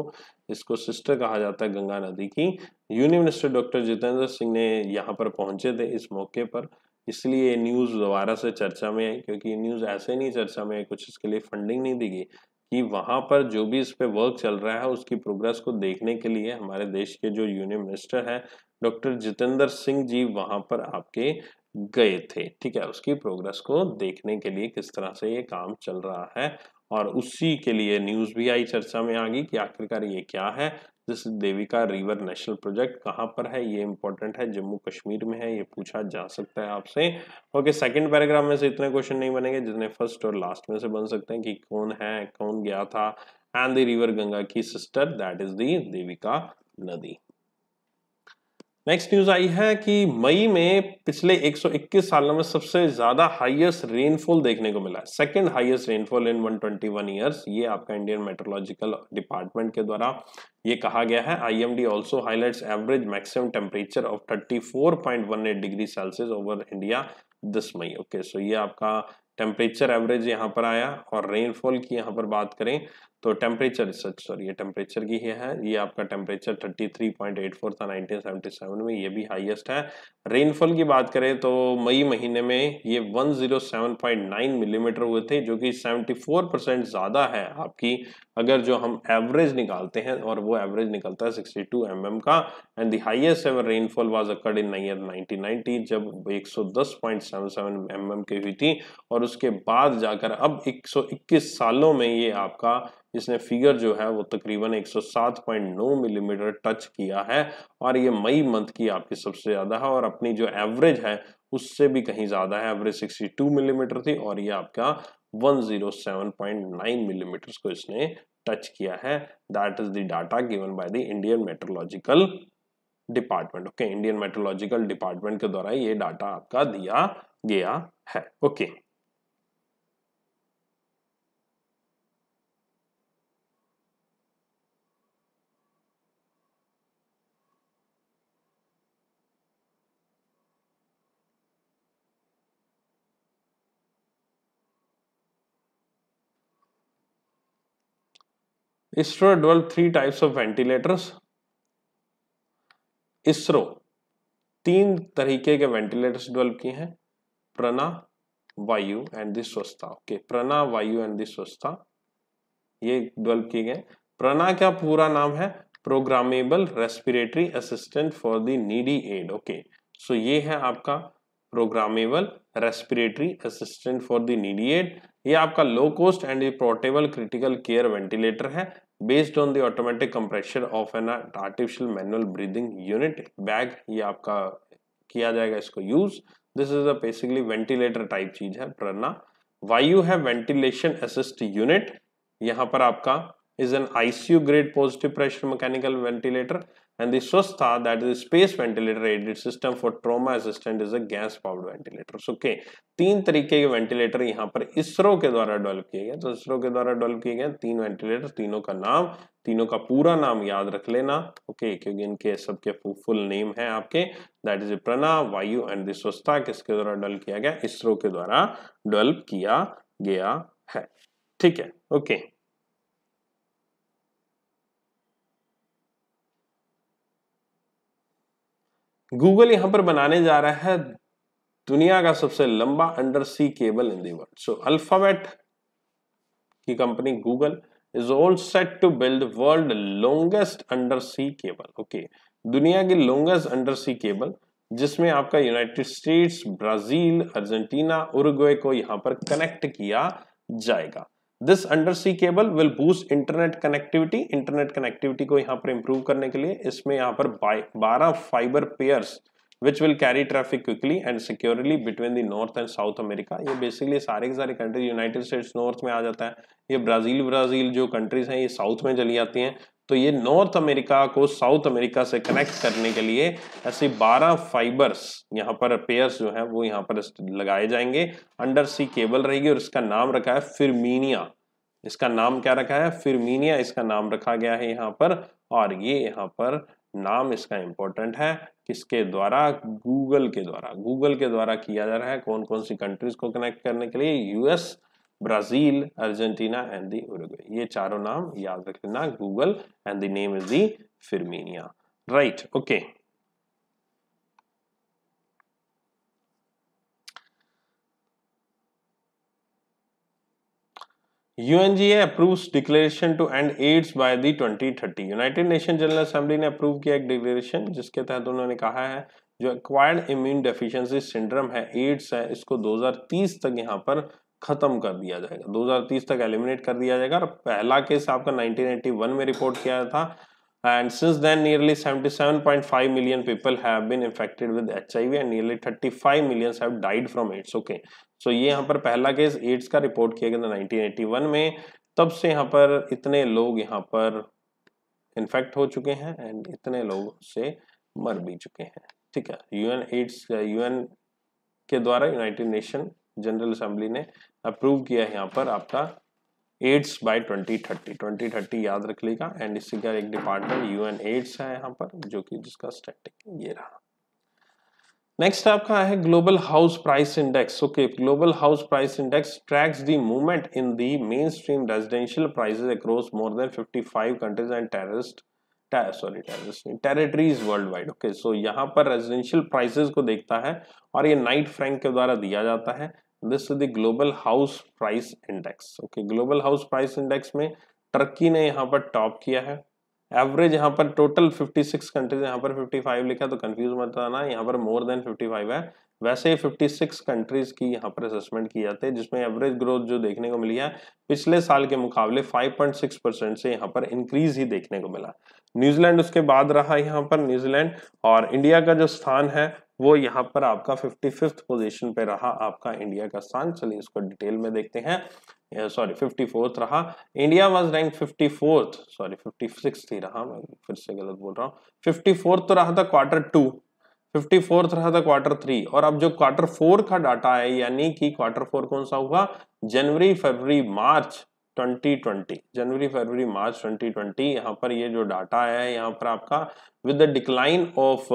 इसको सिस्टर कहा जाता है गंगा नदी की union minister doctor Jitendra Singh ने यहाँ पर पहुंचे थे इस मौके पर इसलिए न्यूज़ दोबारा से चर्चा में आई क्योंकि न्यूज़ ऐसे नहीं चर्चा में कुछ इसके लिए फंडिंग नहीं दी गई कि वहां पर जो भी इस पे वर्क चल रहा है उसकी प्रोग्रेस को देखने के लिए हमारे देश के जो यूनियन मिनिस्टर है डॉक्टर जितेंद्र सिंह जी वहां पर आपके गए थे ठीक है उसकी प्रोग्रेस को देखने के लिए किस तरह से ये काम चल रहा है और उसी के लिए न्यूज भी आई चर्चा में आ गई कि आखिरकार ये क्या है जिस देविका रिवर नेशनल प्रोजेक्ट कहाँ पर है ये इंपॉर्टेंट है जम्मू कश्मीर में है ये पूछा जा सकता है आपसे ओके सेकंड पैराग्राफ में से इतने क्वेश्चन नहीं बनेंगे जितने फर्स्ट और लास्ट में से बन सकते हैं कि कौन है कौन गया था एंड द रिवर गंगा की sister that is the Devika नदी नेक्स्ट न्यूज आई है कि मई में पिछले 121 सालों में सबसे ज्यादा हाईएस्ट रेनफॉल देखने को मिला second highest rainfall in 121 years ये आपका इंडियन मेट्रोलॉजिकल डिपार्टमेंट के द्वारा ये कहा गया है IMD also highlights average maximum temperature of 34.18 degree Celsius over India दस मई ओके सो ये आपका टेम्परेचर एवरेज यहाँ पर आया और रेनफॉल की यहाँ पर बात करें तो टेम्परेचर सॉरी ये टेम्परेचर की ही है ये आपका टेम्परेचर 33.84 था 1977 में ये भी हाईएस्ट है रेनफॉल की बात करें तो मई महीने में ये 107.9 मिलीमीटर mm हुए थे जो कि 74 परसेंट ज़्यादा है आपकी अगर जो हम एवरेज निकालते हैं और वो एवरेज निकलता है 62 टू mm का and the highest ever rainfall was occurred in year nineteen जब एक सौ mm की हुई थी और उसके बाद जाकर अब 121 सालों में ये आपका जिसने फिगर जो है वो तकरीबन 107.9 मिलीमीटर टच किया है और ये मई मंथ की आपकी सबसे ज़्यादा है और अपनी जो एवरेज है उससे भी कहीं ज़्यादा है एवरेज 62 मिलीमीटर mm थी और ये आपका 107.9 मिलीमीटर mm को इसने टच किया है that is the data given by the Indian meteorological department okay Indian meteorological department के द्वारा ये डाटा आपका दिया गया है okay okay. ISRO develop three types of ventilators ISRO तीन तरीके के वेंटिलेटर्स डेवलप किए हैं प्रणा वायु एंड दिस ओके प्रणा वायु एंड दिस ये डेवलप किए गए प्रणा का पूरा नाम है programmable respiratory assistant for the needy aid okay so ये है आपका programmable respiratory assistant for the needy aid ये आपका low cost and portable critical care ventilator है based on the automatic compressor of an artificial manual breathing unit bag ये आपका किया जाएगा इसको use this is a basically ventilator type चीज है प्रना वायु है वेंटिलेशन असिस्ट यूनिट यहाँ पर आपका is an ICU grade positive pressure mechanical ventilator and the Swastha that is space ventilator aided system for trauma assistant is a gas powered ventilator. So okay, तीन तरीके के ventilator यहाँ पर इसरो के द्वारा डेवलप किए गए तो isro के द्वारा डेवलप किए गए तीन वेंटिलेटर तीनों का नाम तीनों का पूरा नाम याद रख लेना ओके okay, क्योंकि इनके सबके फुल नेम है आपके दैट इज प्रणा वायु एंड स्वस्था किसके द्वारा डेवलप किया गया इसरो isro द्वारा डेवलप किया गया है ठीक है ओके okay. गूगल यहां पर बनाने जा रहा है दुनिया का सबसे लंबा under sea cable in world so Alphabet की company Google is all set to build world longest under sea cable okay दुनिया की लॉन्गेस्ट अंडर सी केबल जिसमें आपका United States Brazil Argentina Uruguay को यहां पर कनेक्ट किया जाएगा this undersea cable will boost internet connectivity internet connectivity को यहाँ पर इंप्रूव करने के लिए इसमें यहाँ पर बारह fibre pairs which will carry traffic quickly and securely between the North and South America ये बेसिकली सारे के सारे कंट्रीज यूनाइटेड स्टेट्स नॉर्थ में आ जाता है ये ब्राज़ील ब्राज़ील जो कंट्रीज हैं ये साउथ में चली जाती हैं तो ये नॉर्थ अमेरिका को साउथ अमेरिका से कनेक्ट करने के लिए ऐसे 12 फाइबर्स यहाँ पर पेयर्स जो है वो यहाँ पर लगाए जाएंगे अंडर सी केबल रहेगी और इसका नाम रखा है फिरमीनिया इसका नाम क्या रखा है फिरमीनिया इसका नाम रखा गया है यहाँ पर और ये यहाँ पर नाम इसका इंपॉर्टेंट है किसके द्वारा गूगल के द्वारा गूगल के द्वारा किया जा रहा है कौन कौन सी कंट्रीज को कनेक्ट करने के लिए US Brazil Argentina and the Uruguay ये चारों नाम याद रख लेना Google and the name is the Firminia. Right, okay. UNGA approves declaration to end AIDS by the 2030. United Nations General Assembly ने अप्रूव किया एक डिक्लेरेशन जिसके तहत उन्होंने कहा है जो acquired immune deficiency syndrome है AIDS है इसको 2030 तक यहाँ पर खत्म कर दिया जाएगा 2030 तक एलिमिनेट कर दिया जाएगा और पहला केस आपका 1981 में रिपोर्ट किया था and since then nearly 77.5 million people have been infected with HIV and nearly 35 million have died from AIDS okay so ये यहाँ पर पहला केस एड्स का रिपोर्ट किया गया था 1981 में तब से यहाँ पर इतने लोग यहाँ पर इन्फेक्ट हो चुके हैं एंड इतने लोग से मर भी चुके हैं ठीक है यूएन एड्स यूएन के द्वारा यूनाइटेड नेशन जनरल असेंबली ने अप्रूव किया है यहाँ पर आपका एड्स बाय 2030 2030 याद रख लेगा एंड इसी का एक डिपार्टमेंट यूएन एड्स है यहाँ पर जो कि जिसका स्टैटिक ये रहा नेक्स्ट आपका है global house price index okay global house price index tracks the movement in the mainstream residential prices across more than 55 countries and terrorist sorry terrorist territories worldwide okay सो यहाँ पर residential prices को देखता है और ये Knight Frank के द्वारा दिया जाता है this is the global house price index okay global house price index में टर्की ने यहाँ पर टॉप किया है एवरेज यहाँ पर टोटल 56 कंट्रीज यहाँ पर 55 लिखा तो कंफ्यूज मत आना यहाँ पर मोर देन 55 है वैसे ही 56 कंट्रीज की यहाँ पर असेसमेंट की जाती है जिसमें एवरेज ग्रोथ जो देखने को मिली है पिछले साल के मुकाबले 5.6 परसेंट से यहाँ पर इंक्रीज ही देखने को मिला न्यूजीलैंड उसके बाद रहा यहाँ पर न्यूजीलैंड और इंडिया का जो स्थान है वो यहाँ पर आपका फिफ्टी फिफ्थ पोजिशन पे रहा आपका इंडिया का स्थान चलिए इसको डिटेल में देखते हैं सॉरी फिफ्टी फोर्थ रहा India was rank fifty fourth sorry fifty six ही रहा मैं फिर से गलत बोल रहा हूँ फिफ्टी फोर्थ तो रहा था क्वार्टर टू फिफ्टी फोर्थ रहा था क्वार्टर थ्री और अब जो क्वार्टर फोर का डाटा है यानी कि क्वार्टर फोर कौन सा हुआ जनवरी फरवरी मार्च 2020 जनवरी फरवरी मार्च 2020 यहाँ पर ये जो डाटा है यहाँ पर आपका with the decline of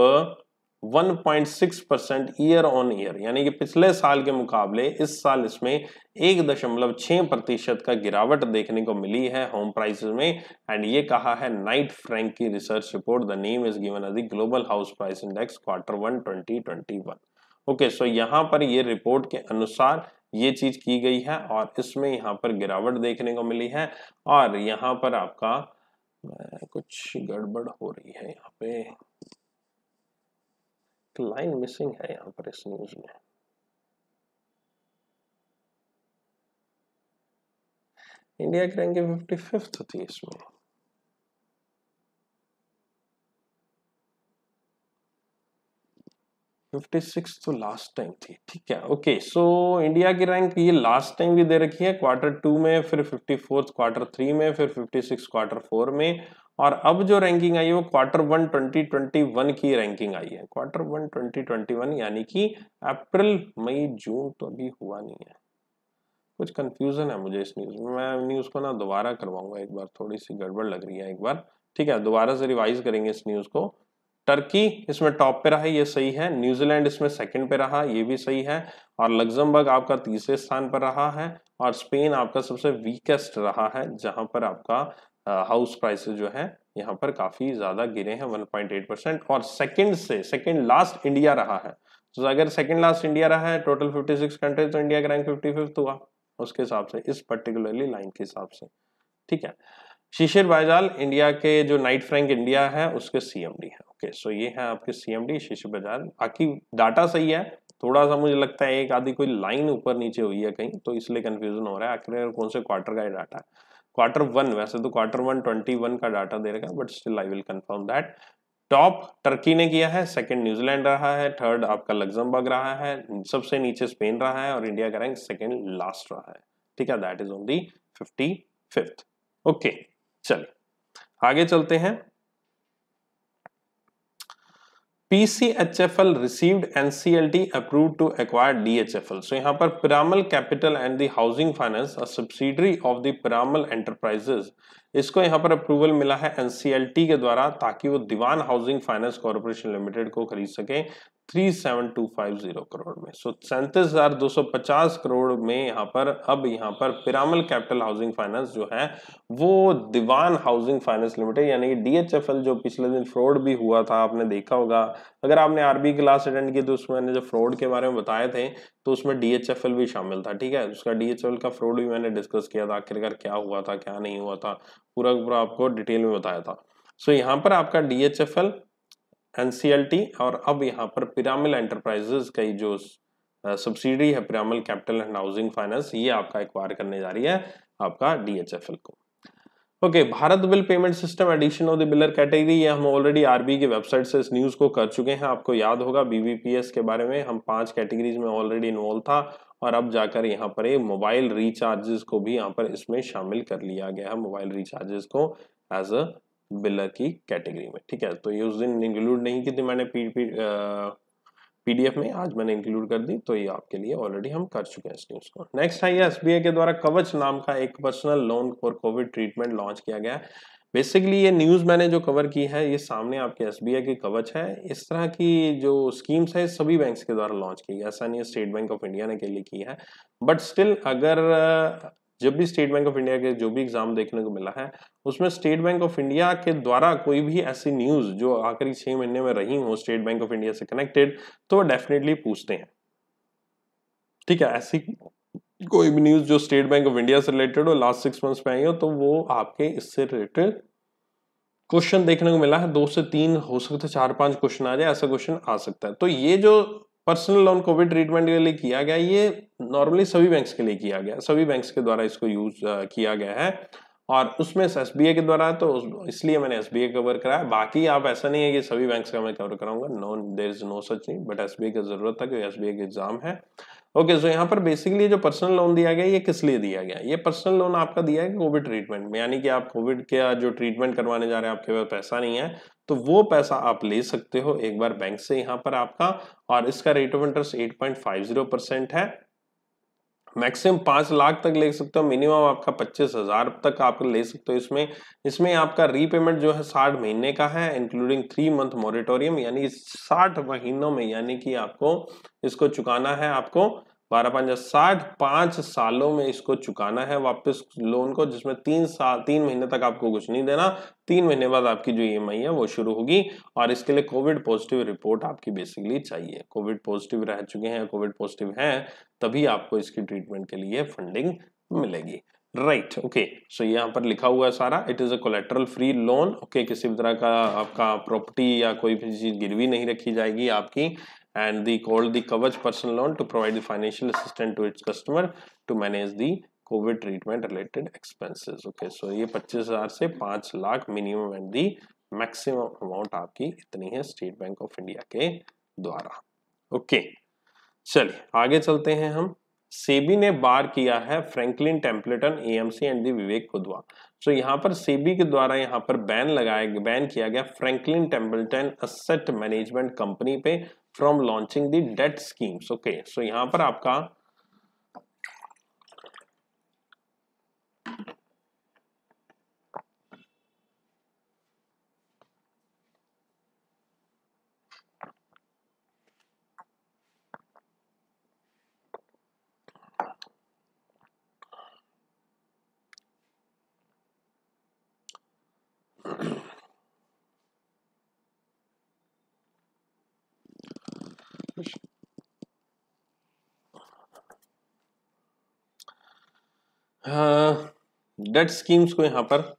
1.6 percent year on year यानी कि पिछले साल के मुकाबले इस साल इसमें एक दशमलव छः प्रतिशत का गिरावट देखने को मिली है होम प्राइसेस में एंड ये कहा है नाइट फ्रैंक की research report the name is given as the global house price index quarter one twenty twenty one okay सो यहाँ पर ये रिपोर्ट के अनुसार ये चीज की गई है और इसमें यहाँ पर गिरावट देखने को मिली है और यहाँ पर आपका कुछ गड़बड़ हो रही है यहाँ पे लाइन मिसिंग है यहाँ पर इस न्यूज में इंडिया की रैंकिंग फिफ्टी फिफ्थ थी इसमें फिफ्टी सिक्स तो लास्ट टाइम थी ठीक है ओके सो इंडिया की रैंक ये लास्ट टाइम भी दे रखी है क्वार्टर टू में फिर फिफ्टी फोर्थ क्वार्टर थ्री में फिर फिफ्टी सिक्स क्वार्टर फोर में और अब जो रैंकिंग आई है वो क्वार्टर वन ट्वेंटी ट्वेंटी की रैंकिंग आई है क्वार्टर वन 2021 यानी कि अप्रैल मई जून तो अभी हुआ नहीं है कुछ कंफ्यूजन है मुझे इस न्यूज़ में मैं न्यूज़ को ना दोबारा करवाऊंगा एक बार थोड़ी सी गड़बड़ लग रही है एक बार ठीक है दोबारा से रिवाइज करेंगे इस न्यूज़ को टर्की इसमें टॉप पे रहा ये सही है न्यूजीलैंड इसमें सेकंड पे रहा ये भी सही है और लग्जमबर्ग आपका तीसरे स्थान पर रहा है और स्पेन आपका सबसे वीकेस्ट रहा है जहां पर आपका हाउस प्राइसेस जो है यहाँ पर काफ़ी ज़्यादा गिरे हैं 1.8 परसेंट और सेकंड से सेकंड लास्ट इंडिया रहा है तो अगर सेकंड लास्ट इंडिया रहा है टोटल 56 कंट्रीज तो इंडिया का रैंक फिफ्टी फिफ्थ हुआ उसके हिसाब से इस पर्टिकुलरली लाइन के हिसाब से ठीक है शीशिर बाजाल इंडिया के जो नाइट फ्रैंक इंडिया है उसके सीएमडी है ओके सो ये है आपके सीएमडी शीशिर बाजाल बाकी डाटा सही है थोड़ा सा मुझे लगता है एक आधी कोई लाइन ऊपर नीचे हुई है कहीं तो इसलिए कंफ्यूजन हो रहा है आखिर कौन से क्वार्टर का डाटा है क्वार्टर वन वैसे तो क्वार्टर वन ट्वेंटी वन का डाटा दे रखा है but still I will confirm that top Turkey ने किया है सेकंड न्यूजीलैंड रहा है थर्ड आपका लग्जमबर्ग रहा है सबसे नीचे स्पेन रहा है और इंडिया का रैंक सेकंड लास्ट रहा है ठीक है that is on the fifty fifth okay चलिए आगे चलते हैं PCHFL received NCLT approved to acquire DHFL. So यहाँ पर Piramal Capital and the Housing Finance, a subsidiary of the Piramal Enterprises, इसको यहाँ पर अप्रूवल मिला है NCLT के द्वारा ताकि वो Dewan housing finance corporation limited को खरीद सके three seven two five zero crore में सो सैंतीस हजार दो सौ पचास करोड़ में यहाँ पर अब यहाँ पर पिरामल कैपिटल हाउसिंग फाइनेंस जो है वो दीवान हाउसिंग फाइनेंस लिमिटेड यानी कि डीएचएफएल जो पिछले दिन फ्रॉड भी हुआ था आपने देखा होगा अगर आपने आरबी क्लास अटेंड की तो उसमें मैंने जो फ्रॉड के बारे में बताए थे तो उसमें डीएचएफएल भी शामिल था ठीक है उसका डीएचएफएल का फ्रॉड भी मैंने डिस्कस किया था आखिरकार क्या हुआ था क्या नहीं हुआ था पूरा पूरा आपको डिटेल में बताया था सो so, यहाँ पर आपका डीएचएफएल एनसीएलटी और अब यहाँ पर पिरामिल एंटरप्राइजेस का जो सब्सिडी है Piramal capital and housing finance ये आपका एक्वायर करने जा रही है आपका डीएचएफएल को okay Bharat bill payment system addition of the biller category ये हम ऑलरेडी आरबी की वेबसाइट से इस न्यूज़ को कर चुके हैं आपको याद होगा बीबीपीएस के बारे में हम पांच कैटेगरीज में ऑलरेडी इन्वॉल्व था और अब जाकर यहाँ पर मोबाइल रिचार्जेस को भी यहाँ पर इसमें शामिल कर लिया गया है मोबाइल रिचार्जेस को एज अ बिलर की कैटेगरी में ठीक है तो ये उस दिन इंक्लूड नहीं की थी मैंने पी डी पीडीएफ में आज मैंने इंक्लूड कर दी तो ये आपके लिए ऑलरेडी हम कर चुके हैं इस न्यूज को नेक्स्ट है ये के द्वारा कवच नाम का एक personal loan for Covid treatment launch किया गया है बेसिकली ये न्यूज़ मैंने जो कवर की है ये सामने आपके एस की कवच है इस तरह की जो स्कीम्स है सभी बैंक्स के द्वारा लॉन्च की गई ऐसा नहीं स्टेट बैंक ऑफ इंडिया ने के लिए की है बट स्टिल अगर जब भी स्टेट बैंक ऑफ इंडिया के जो भी एग्जाम देखने को मिला है उसमें स्टेट बैंक ऑफ इंडिया के द्वारा कोई भी ऐसी न्यूज जो आखिरी छह महीने में रही हो स्टेट बैंक ऑफ इंडिया से कनेक्टेड तो वो डेफिनेटली पूछते हैं ठीक है ऐसी कोई भी न्यूज जो स्टेट बैंक ऑफ इंडिया से रिलेटेड हो लास्ट सिक्स मंथ्स में आई हो तो वो आपके इससे रिलेटेड क्वेश्चन देखने को मिला है दो से तीन हो सकता है चार पांच क्वेश्चन आ जाए ऐसा क्वेश्चन आ सकता है तो ये जो पर्सनल लोन कोविड ट्रीटमेंट के लिए किया गया ये नॉर्मली सभी बैंक्स के लिए किया गया सभी बैंक्स के द्वारा इसको यूज किया गया है और उसमें एस के द्वारा तो इसलिए मैंने एस कवर कराया बाकी आप ऐसा नहीं है कि सभी बैंक्स का मैं कवर कराऊंगा no there is no such नहीं बट एस की जरूरत था क्योंकि S B exam okay okay so यहाँ पर बेसिकली जो पर्सनल लोन दिया गया ये किस लिए दिया गया ये पर्सनल लोन आपका दिया है कोविड ट्रीटमेंट में यानी कि आप कोविड का जो ट्रीटमेंट करवाने जा रहे हैं आपके पास पैसा नहीं है तो वो पैसा आप ले सकते हो एक बार बैंक से यहां पर आपका और इसका रेट ऑफ इंटरेस्ट 8.50 परसेंट है मैक्सिमम पांच लाख तक ले सकते हो मिनिमम आपका पच्चीस हजार तक आप ले सकते हो इसमें इसमें आपका रीपेमेंट जो है साठ महीने का है इंक्लूडिंग थ्री मंथ मॉरिटोरियम यानी साठ महीनों में यानी कि आपको इसको चुकाना है आपको बारह पाँच साठ पाँच सालों में इसको चुकाना है वापस लोन को जिसमें तीन साल तीन महीने तक आपको कुछ नहीं देना तीन महीने बाद आपकी जो ई e है वो शुरू होगी और इसके लिए कोविड पॉजिटिव रिपोर्ट आपकी बेसिकली चाहिए कोविड पॉजिटिव रह चुके हैं कोविड पॉजिटिव हैं तभी आपको इसकी ट्रीटमेंट के लिए फंडिंग मिलेगी राइट ओके सो यहाँ पर लिखा हुआ है सारा it is a collateral free loan okay किसी भी तरह का आपका प्रॉपर्टी या कोई भी चीज़ गिरवी नहीं रखी जाएगी आपकी and the called the coverage personal loan to provide the financial assistance to its customer to manage the COVID treatment related expenses. Okay, so ye 25,000 se 5 lakh minimum and the maximum amount aapki itni hai State Bank of India ke dwara Okay, chaliye aage chalte hain hum SEBI ने bar किया है Franklin Templeton AMC and the Vivek Kudva so so, यहाँ पर सेबी के द्वारा यहाँ पर ban लगाया बैन किया गया Franklin Templeton asset management company पे from launching the debt schemes okay so यहां पर आपका डेट स्कीम्स को यहाँ पर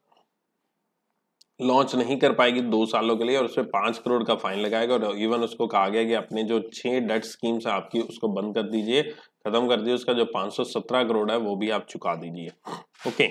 लॉन्च नहीं कर पाएगी दो सालों के लिए और उसमें पाँच करोड़ का फाइन लगाएगा और इवन उसको कहा गया कि अपने जो छः डेट स्कीम्स है आपकी उसको बंद कर दीजिए खत्म कर दीजिए उसका जो 517 करोड़ है वो भी आप चुका दीजिए okay okay.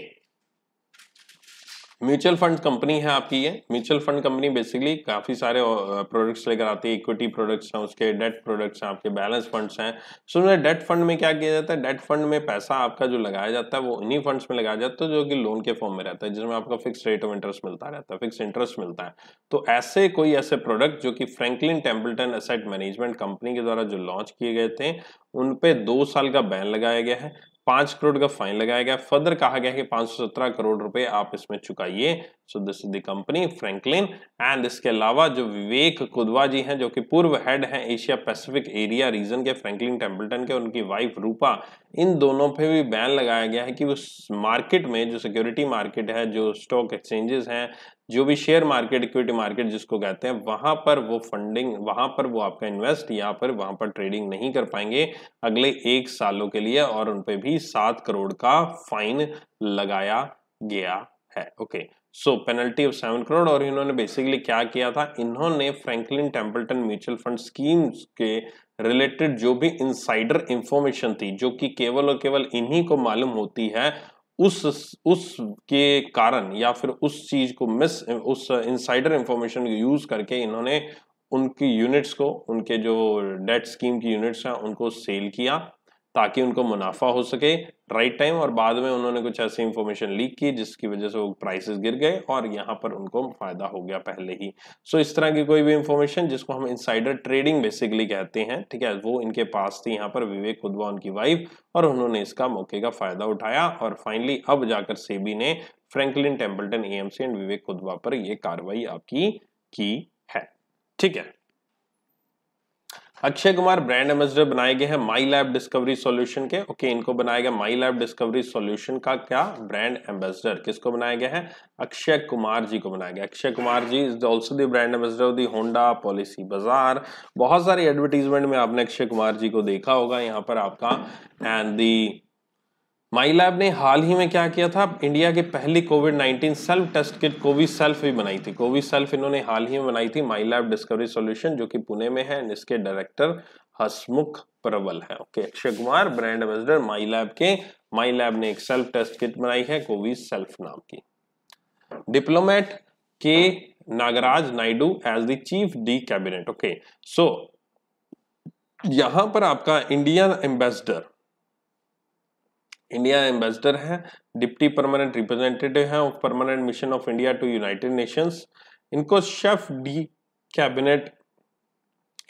Mutual fund company है आपकी ये म्यूचुअल फंड कंपनी बेसिकली काफ़ी सारे प्रोडक्ट्स लेकर आती है इक्विटी प्रोडक्ट्स हैं उसके डेट प्रोडक्ट्स हैं आपके बैलेंस फंड्स हैं सो उसमें डेट फंड में क्या किया जाता है डेट फंड में पैसा आपका जो लगाया जाता है वो इन्हीं फंड्स में लगाया जाता है जो कि लोन के फॉर्म में रहता है जिसमें आपका फिक्स रेट ऑफ इंटरेस्ट मिलता रहता है फिक्स इंटरेस्ट मिलता है तो ऐसे कोई ऐसे प्रोडक्ट जो कि Franklin Templeton asset management company के द्वारा जो लॉन्च किए गए थे उन दो साल का बैन लगाया गया है पांच करोड़ का फाइन लगाया गया फर्दर कहा गया कि 517 करोड़ रुपए आप इसमें चुकाइए so this is the company Franklin and इसके अलावा जो विवेक कुदवा जी हैं जो कि पूर्व हेड हैं एशिया पैसिफिक एरिया रीजन के फ्रैंकलिन टेम्पल्टन के उनकी वाइफ रूपा इन दोनों पे भी बैन लगाया गया है कि उस मार्केट में जो सिक्योरिटी मार्केट है जो स्टॉक एक्सचेंजेस हैं जो भी शेयर मार्केट इक्विटी मार्केट जिसको कहते हैं वहां पर वो फंडिंग वहां पर वो आपका इन्वेस्ट या फिर वहां पर ट्रेडिंग नहीं कर पाएंगे अगले एक सालों के लिए और उनपे भी सात करोड़ का फाइन लगाया गया है okay so penalty of seven crore और इन्होंने बेसिकली क्या किया था इन्होंने Franklin Templeton mutual fund schemes के रिलेटेड जो भी इनसाइडर इंफॉर्मेशन थी जो कि केवल और केवल इन्हीं को मालूम होती है उस उस के कारण या फिर उस चीज को मिस उस इंसाइडर इंफॉर्मेशन को यूज करके इन्होंने उनकी यूनिट्स को उनके जो डेट स्कीम की यूनिट्स हैं उनको सेल किया ताकि उनको मुनाफा हो सके राइट टाइम और बाद में उन्होंने कुछ ऐसी इंफॉर्मेशन लीक की जिसकी वजह से वो प्राइसेस गिर गए और यहाँ पर उनको फायदा हो गया पहले ही सो so, इस तरह की कोई भी इंफॉर्मेशन जिसको हम इनसाइडर ट्रेडिंग बेसिकली कहते हैं ठीक है वो इनके पास थी यहाँ पर विवेक खुदवा उनकी वाइफ और उन्होंने इसका मौके का फायदा उठाया और फाइनली अब जाकर सेबी ने Franklin Templeton A and Vivek Kudva पर यह कार्रवाई आपकी की है ठीक है अक्षय कुमार ब्रांड एम्बेसडर बनाए गए हैं माई लैब डिस्कवरी सॉल्यूशन के ओके okay, इनको बनाया गया माई लैब डिस्कवरी सॉल्यूशन का क्या ब्रांड एम्बेसडर किसको बनाया गया है अक्षय कुमार जी को बनाया गया Akshay Kumar ji is also the brand ambassador of the Honda Policy Bazaar बहुत सारी एडवर्टीजमेंट में आपने अक्षय कुमार जी को देखा होगा यहाँ पर आपका एंड दी माई लैब ने हाल ही में क्या किया था इंडिया के पहली Covid 19 self test kit Covid self भी बनाई थी कोविड सेल्फ इन्होंने हाल ही में बनाई थी माई लैब डिस्कवरी सॉल्यूशन जो कि पुणे में है एंड इसके डायरेक्टर हसमुख प्रबल है okay Akshay Kumar brand ambassador My Lab के माई लैब ने एक सेल्फ टेस्ट किट बनाई है कोविड सेल्फ नाम की डिप्लोमेट के Nagaraj Naidu as the chief de cabinet okay so यहां पर आपका इंडियन एम्बेसडर इंडिया एम्बेसडर हैं डिप्टी परमानेंट रिप्रेजेंटेटिव हैं of permanent mission of India to United Nations इनको शेफ डी कैबिनेट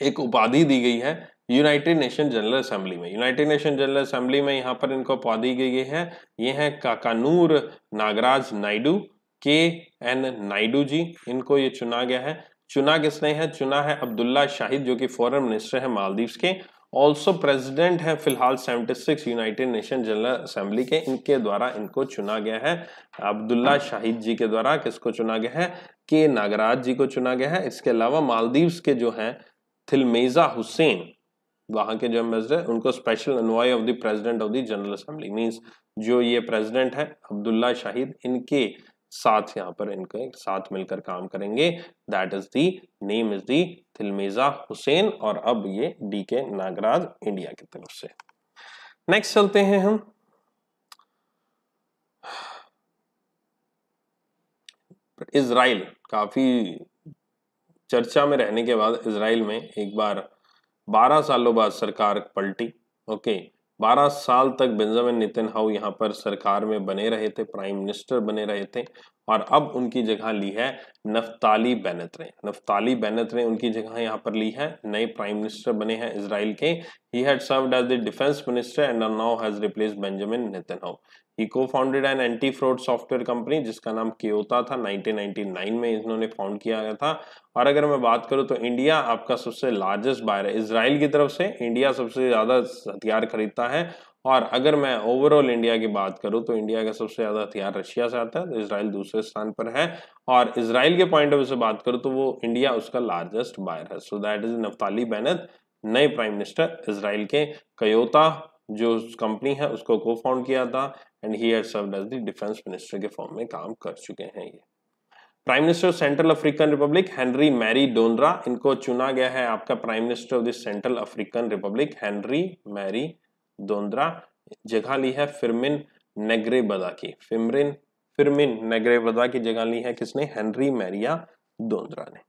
एक उपाधि दी गई है यूनाइटेड नेशन जनरल असेंबली में यूनाइटेड नेशन जनरल असेंबली में यहाँ पर इनको उपाधि दी गई है ये हैं काकानूर नागराज नायडू के एन नायडू जी इनको ये चुना गया है चुना किसने है चुना है अब्दुल्ला शाहिद जो कि फॉरेन मिनिस्टर है मालदीव्स के ऑल्सो प्रेसिडेंट है फिलहाल 76 यूनाइटेड नेशन जनरल असेंबली के इनके द्वारा इनको चुना गया है अब्दुल्ला शाहिद जी के द्वारा किसको चुना गया है के नागराज जी को चुना गया है इसके अलावा मालदीव्स के जो हैं थिलमेजा हुसैन वहां के जो एम्बेसडर उनको special envoy of the president of the General Assembly means जो ये प्रेसिडेंट है अब्दुल्ला शाहिद इनके साथ यहाँ पर इनके साथ मिलकर काम करेंगे that is the name is the Thilmeeza Hussain और अब ये डी के नागराज इंडिया की तरफ से नेक्स्ट चलते हैं हम इसराइल काफी चर्चा में रहने के बाद इसराइल में एक बार 12 सालों बाद सरकार पलटी ओके okay. 12 साल तक बेंजामिन नितिन हाउ यहाँ पर सरकार में बने रहे थे प्राइम मिनिस्टर बने रहे थे और अब उनकी जगह ली है नफ्ताली बेनतरे नफ्ताली बेनतरे उनकी जगह यहाँ पर ली है नए प्राइम मिनिस्टर बने हैं इसराइल के he had served as the defence minister and now has replace Benjamin Netanyahu he co-founded an anti fraud software company जिसका नाम केयोता था 1999 में इन्होंने फाउंड किया गया था और अगर मैं बात करूं तो इंडिया आपका सबसे लार्जेस्ट बायर है इसराइल की तरफ से इंडिया सबसे ज़्यादा हथियार खरीदता है और अगर मैं ओवरऑल इंडिया की बात करूं तो इंडिया का सबसे ज़्यादा हथियार रशिया से आता है इसराइल दूसरे स्थान पर है और इसराइल के पॉइंट ऑफ व्यू से बात करूं तो वो इंडिया उसका लार्जेस्ट बायर है so that is Naftali Bennett नए प्राइम मिनिस्टर इसराइल के कयोता जो कंपनी है उसको को फाउंड किया था and he had served as the defence minister के फॉर्म में काम कर चुके हैं ये prime minister Central African Republic Henri Marie Dondra इनको चुना गया है आपका prime minister of the Central African Republic Henri Marie Dondra जगह ली है फिरमिन नेग्रेबदा की फिमरिन फिरमिन नेग्रेबदा की जगह ली है किसने हेनरी मैरिया दोंद्रा ने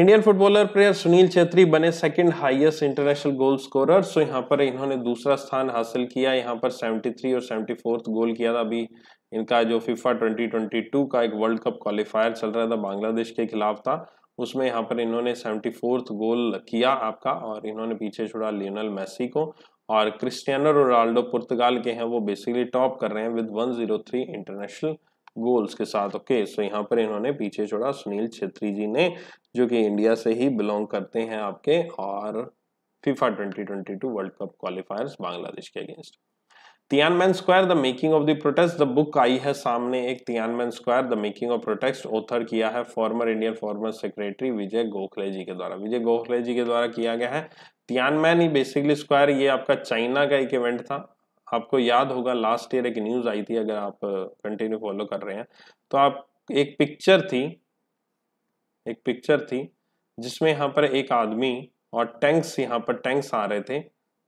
Indian footballer player Sunil Chhetri बने second highest international goal scorer so यहाँ पर इन्होंने दूसरा स्थान हासिल किया यहाँ पर 73 और 74 गोल किया था अभी इनका जो फीफा 2022 का एक वर्ल्ड कप क्वालिफायर चल रहा था बांग्लादेश के खिलाफ था उसमें यहाँ पर इन्होंने सेवेंटी गोल किया आपका और इन्होंने पीछे छोड़ा लियोनल मैसी को और क्रिस्टियानो रोनाल्डो पुर्तगाल के हैं वो बेसिकली टॉप कर रहे हैं विद 103 इंटरनेशनल गोल्स के साथ ओके सो यहाँ पर इन्होंने पीछे छोड़ा सुनील छेत्री जी ने जो कि इंडिया से ही बिलोंग करते हैं आपके और twenty 2022 world cup qualifiers Bangladesh के against Tiananmen square the making of the protest the book आई है सामने एक Tiananmen square the making of protest author किया है former Indian former secretary Vijay Gokhale ji के द्वारा विजय गोखले जी के द्वारा किया गया है तियानमैन बेसिकली स्क्वायर ये आपका चाइना का एक इवेंट था आपको याद होगा लास्ट ईयर एक न्यूज़ आई थी अगर आप कंटिन्यू फॉलो कर रहे हैं तो आप एक पिक्चर थी एक पिक्चर थी जिसमें यहाँ पर एक आदमी और टैंक्स यहाँ पर टैंक्स आ रहे थे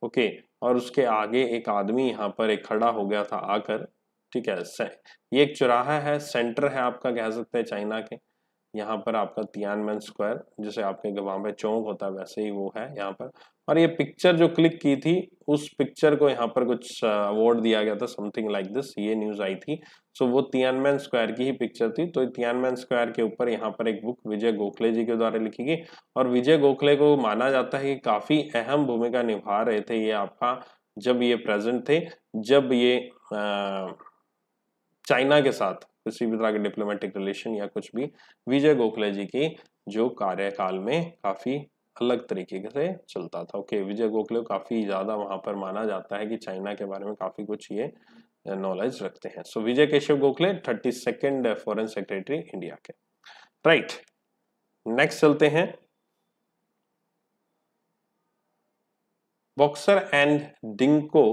ओके और उसके आगे एक आदमी यहाँ पर एक खड़ा हो गया था आकर ठीक है ये एक चुराहा है सेंटर है आपका कह सकते हैं चाइना के यहाँ पर आपका तियानमैन स्क्वायर जैसे आपके वहाँ पे चौंक होता है वैसे ही वो है यहाँ पर और ये पिक्चर जो क्लिक की थी उस पिक्चर को यहाँ पर कुछ अवार्ड दिया गया था समथिंग लाइक दिस ये न्यूज़ आई थी सो वो वो तियानमैन स्क्वायर की ही पिक्चर थी तो तियानमैन स्क्वायर के ऊपर यहाँ पर एक बुक विजय गोखले जी के द्वारा लिखी गई और विजय गोखले को माना जाता है कि काफ़ी अहम भूमिका निभा रहे थे ये आपका जब ये प्रेजेंट थे जब ये चाइना के साथ किसी भी तरह के डिप्लोमेटिक रिलेशन या कुछ भी विजय गोखले जी की जो कार्यकाल में काफ़ी अलग तरीके से चलता था ओके विजय गोखले काफ़ी ज़्यादा वहां पर माना जाता है कि चाइना के बारे में काफ़ी कुछ ये नॉलेज रखते हैं so Vijay Keshav Gokhale thirty second foreign secretary India के राइट नेक्स्ट चलते हैं boxer and Dingko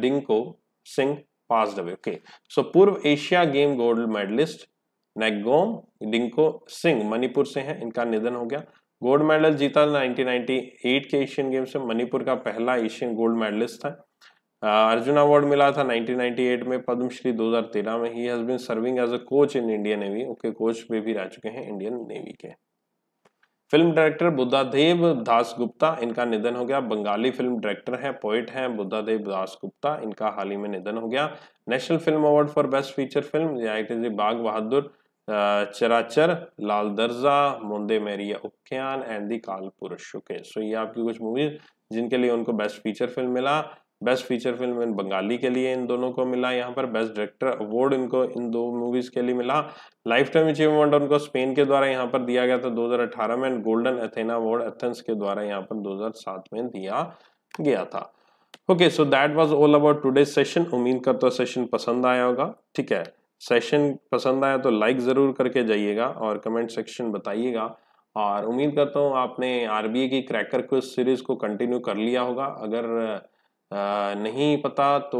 Dingko Singh passed away. Okay. So पूर्व Asia game gold medalist Ngangom Dingko Singh Manipur से हैं इनका निधन हो गया गोल्ड मेडल जीता 1998 के एशियन गेम्स में मणिपुर का पहला एशियन गोल्ड मेडलिस्ट था अर्जुन अवार्ड मिला था 1998 में पद्मश्री 2013 में he has been serving as a coach in Indian Navy okay coach में भी रह चुके हैं इंडियन नेवी के फिल्म डायरेक्टर बुद्धादेव दास गुप्ता इनका निधन हो गया बंगाली फिल्म डायरेक्टर हैं पोइट हैं बुद्धादेव दास गुप्ता इनका हाल ही में निधन हो गया national film award for best feature film Bagh Bahadur Charachar Lal दर्जा मुंदे मेरिया उपख्यान एंड दी पुरुष ओके सो ये आपकी कुछ मूवीज जिनके लिए उनको बेस्ट फीचर फिल्म मिला best feature film in Bengali के लिए इन दोनों को मिला यहाँ पर बेस्ट डायरेक्टर अवार्ड इनको इन दो मूवीज के लिए मिला लाइफ टाइम अचीवमेंट उनको स्पेन के द्वारा यहाँ पर दिया गया था 2018 में गोल्डन एथेना अवार्ड एथेंस के द्वारा यहाँ पर 2007 में दिया गया था okay so that was all about today session उम्मीद करता हूँ सेशन पसंद आया होगा ठीक है सेशन पसंद आया तो लाइक ज़रूर करके जाइएगा और कमेंट सेक्शन बताइएगा और उम्मीद करता हूँ आपने आर की क्रैकर को सीरीज़ को कंटिन्यू कर लिया होगा अगर नहीं पता तो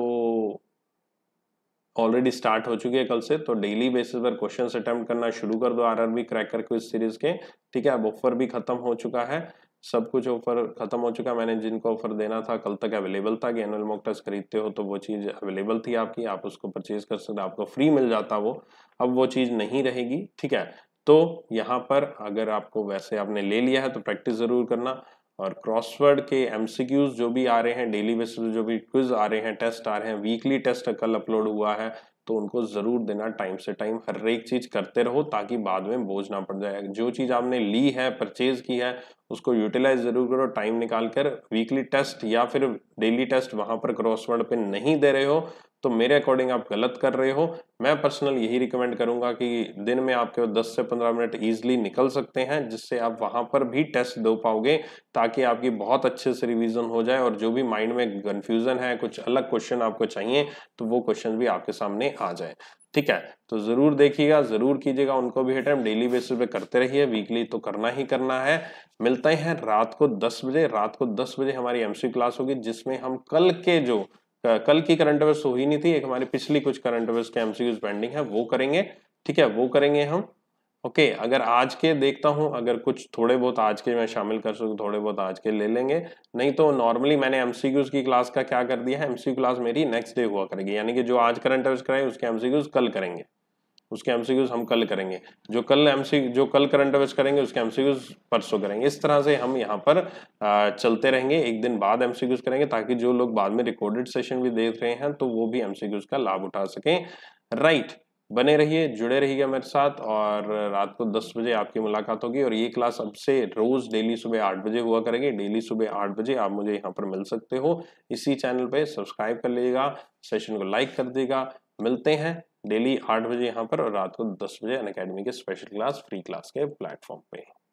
ऑलरेडी स्टार्ट हो चुकी है कल से तो डेली बेसिस पर क्वेश्चन अटैम्प्ट करना शुरू कर दो आरआरबी क्रैकर क्विज सीरीज के ठीक है अब ऑफर भी खत्म हो चुका है सब कुछ ऑफर खत्म हो चुका है मैंने जिनको ऑफर देना था कल तक अवेलेबल था कि एनुअल मॉक टेस्ट खरीदते हो तो वो चीज़ अवेलेबल थी आपकी आप उसको परचेज कर सकते आपको फ्री मिल जाता वो अब वो चीज़ नहीं रहेगी ठीक है तो यहाँ पर अगर आपको वैसे आपने ले लिया है तो प्रैक्टिस ज़रूर करना और क्रॉसवर्ड के एमसीक्यूज जो भी आ रहे हैं डेली बेसिस जो भी क्विज आ रहे हैं टेस्ट आ रहे हैं वीकली टेस्ट कल अपलोड हुआ है तो उनको ज़रूर देना टाइम से टाइम हर एक चीज़ करते रहो ताकि बाद में बोझ ना पड़ जाए जो चीज़ आपने ली है परचेज की है उसको यूटिलाइज ज़रूर करो टाइम निकाल कर वीकली टेस्ट या फिर डेली टेस्ट वहां पर क्रॉसवर्ड पे नहीं दे रहे हो तो मेरे अकॉर्डिंग आप गलत कर रहे हो मैं पर्सनल यही रिकमेंड करूंगा कि दिन में आपके 10 से 15 मिनट ईजिली निकल सकते हैं जिससे आप वहां पर भी टेस्ट दे पाओगे ताकि आपकी बहुत अच्छे से रिवीजन हो जाए और जो भी माइंड में कन्फ्यूजन है कुछ अलग क्वेश्चन आपको चाहिए तो वो क्वेश्चन भी आपके सामने आ जाए ठीक है तो जरूर देखिएगा जरूर कीजिएगा उनको भी अटेम्प्ट डेली बेसिस पे करते रहिए वीकली तो करना ही करना है मिलते हैं रात को 10 बजे रात को 10 बजे हमारी एमसी क्लास होगी जिसमें हम कल के जो कल की करंट अवेयर्स हो तो ही नहीं थी एक हमारी पिछली कुछ करंट अवेयर्स के एमसीक्यूज पेंडिंग है वो करेंगे ठीक है वो करेंगे हम ओके okay, अगर आज के देखता हूँ अगर कुछ थोड़े बहुत आज के मैं शामिल कर सकूं थोड़े बहुत आज के ले लेंगे नहीं तो नॉर्मली मैंने एमसीक्यूज की क्लास का क्या कर दिया है एमसीक्यू क्लास मेरी नेक्स्ट डे हुआ करेगी यानी कि जो आज करंट अवेयर्स कराए उसके एमसीक्यूज कल करेंगे उसके एमसीक्यूज हम कल करेंगे जो कल एमसी जो कल करंट अफेयर्स करेंगे उसके एमसीक्यूज परसों करेंगे इस तरह से हम यहाँ पर चलते रहेंगे एक दिन बाद एमसीक्यूज करेंगे ताकि जो लोग बाद में रिकॉर्डेड सेशन भी देख रहे हैं तो वो भी एमसीक्यूज का लाभ उठा सकें राइट बने रहिए जुड़े रहिएगा मेरे साथ और रात को 10 बजे आपकी मुलाकात होगी और ये क्लास अब से रोज डेली सुबह आठ बजे हुआ करेगी डेली सुबह आठ बजे आप मुझे यहाँ पर मिल सकते हो इसी चैनल पे सब्सक्राइब कर लीजिएगा सेशन को लाइक कर दीजिएगा मिलते हैं डेली आठ बजे यहाँ पर और रात को दस बजे अन के स्पेशल क्लास फ्री क्लास के प्लेटफॉर्म पे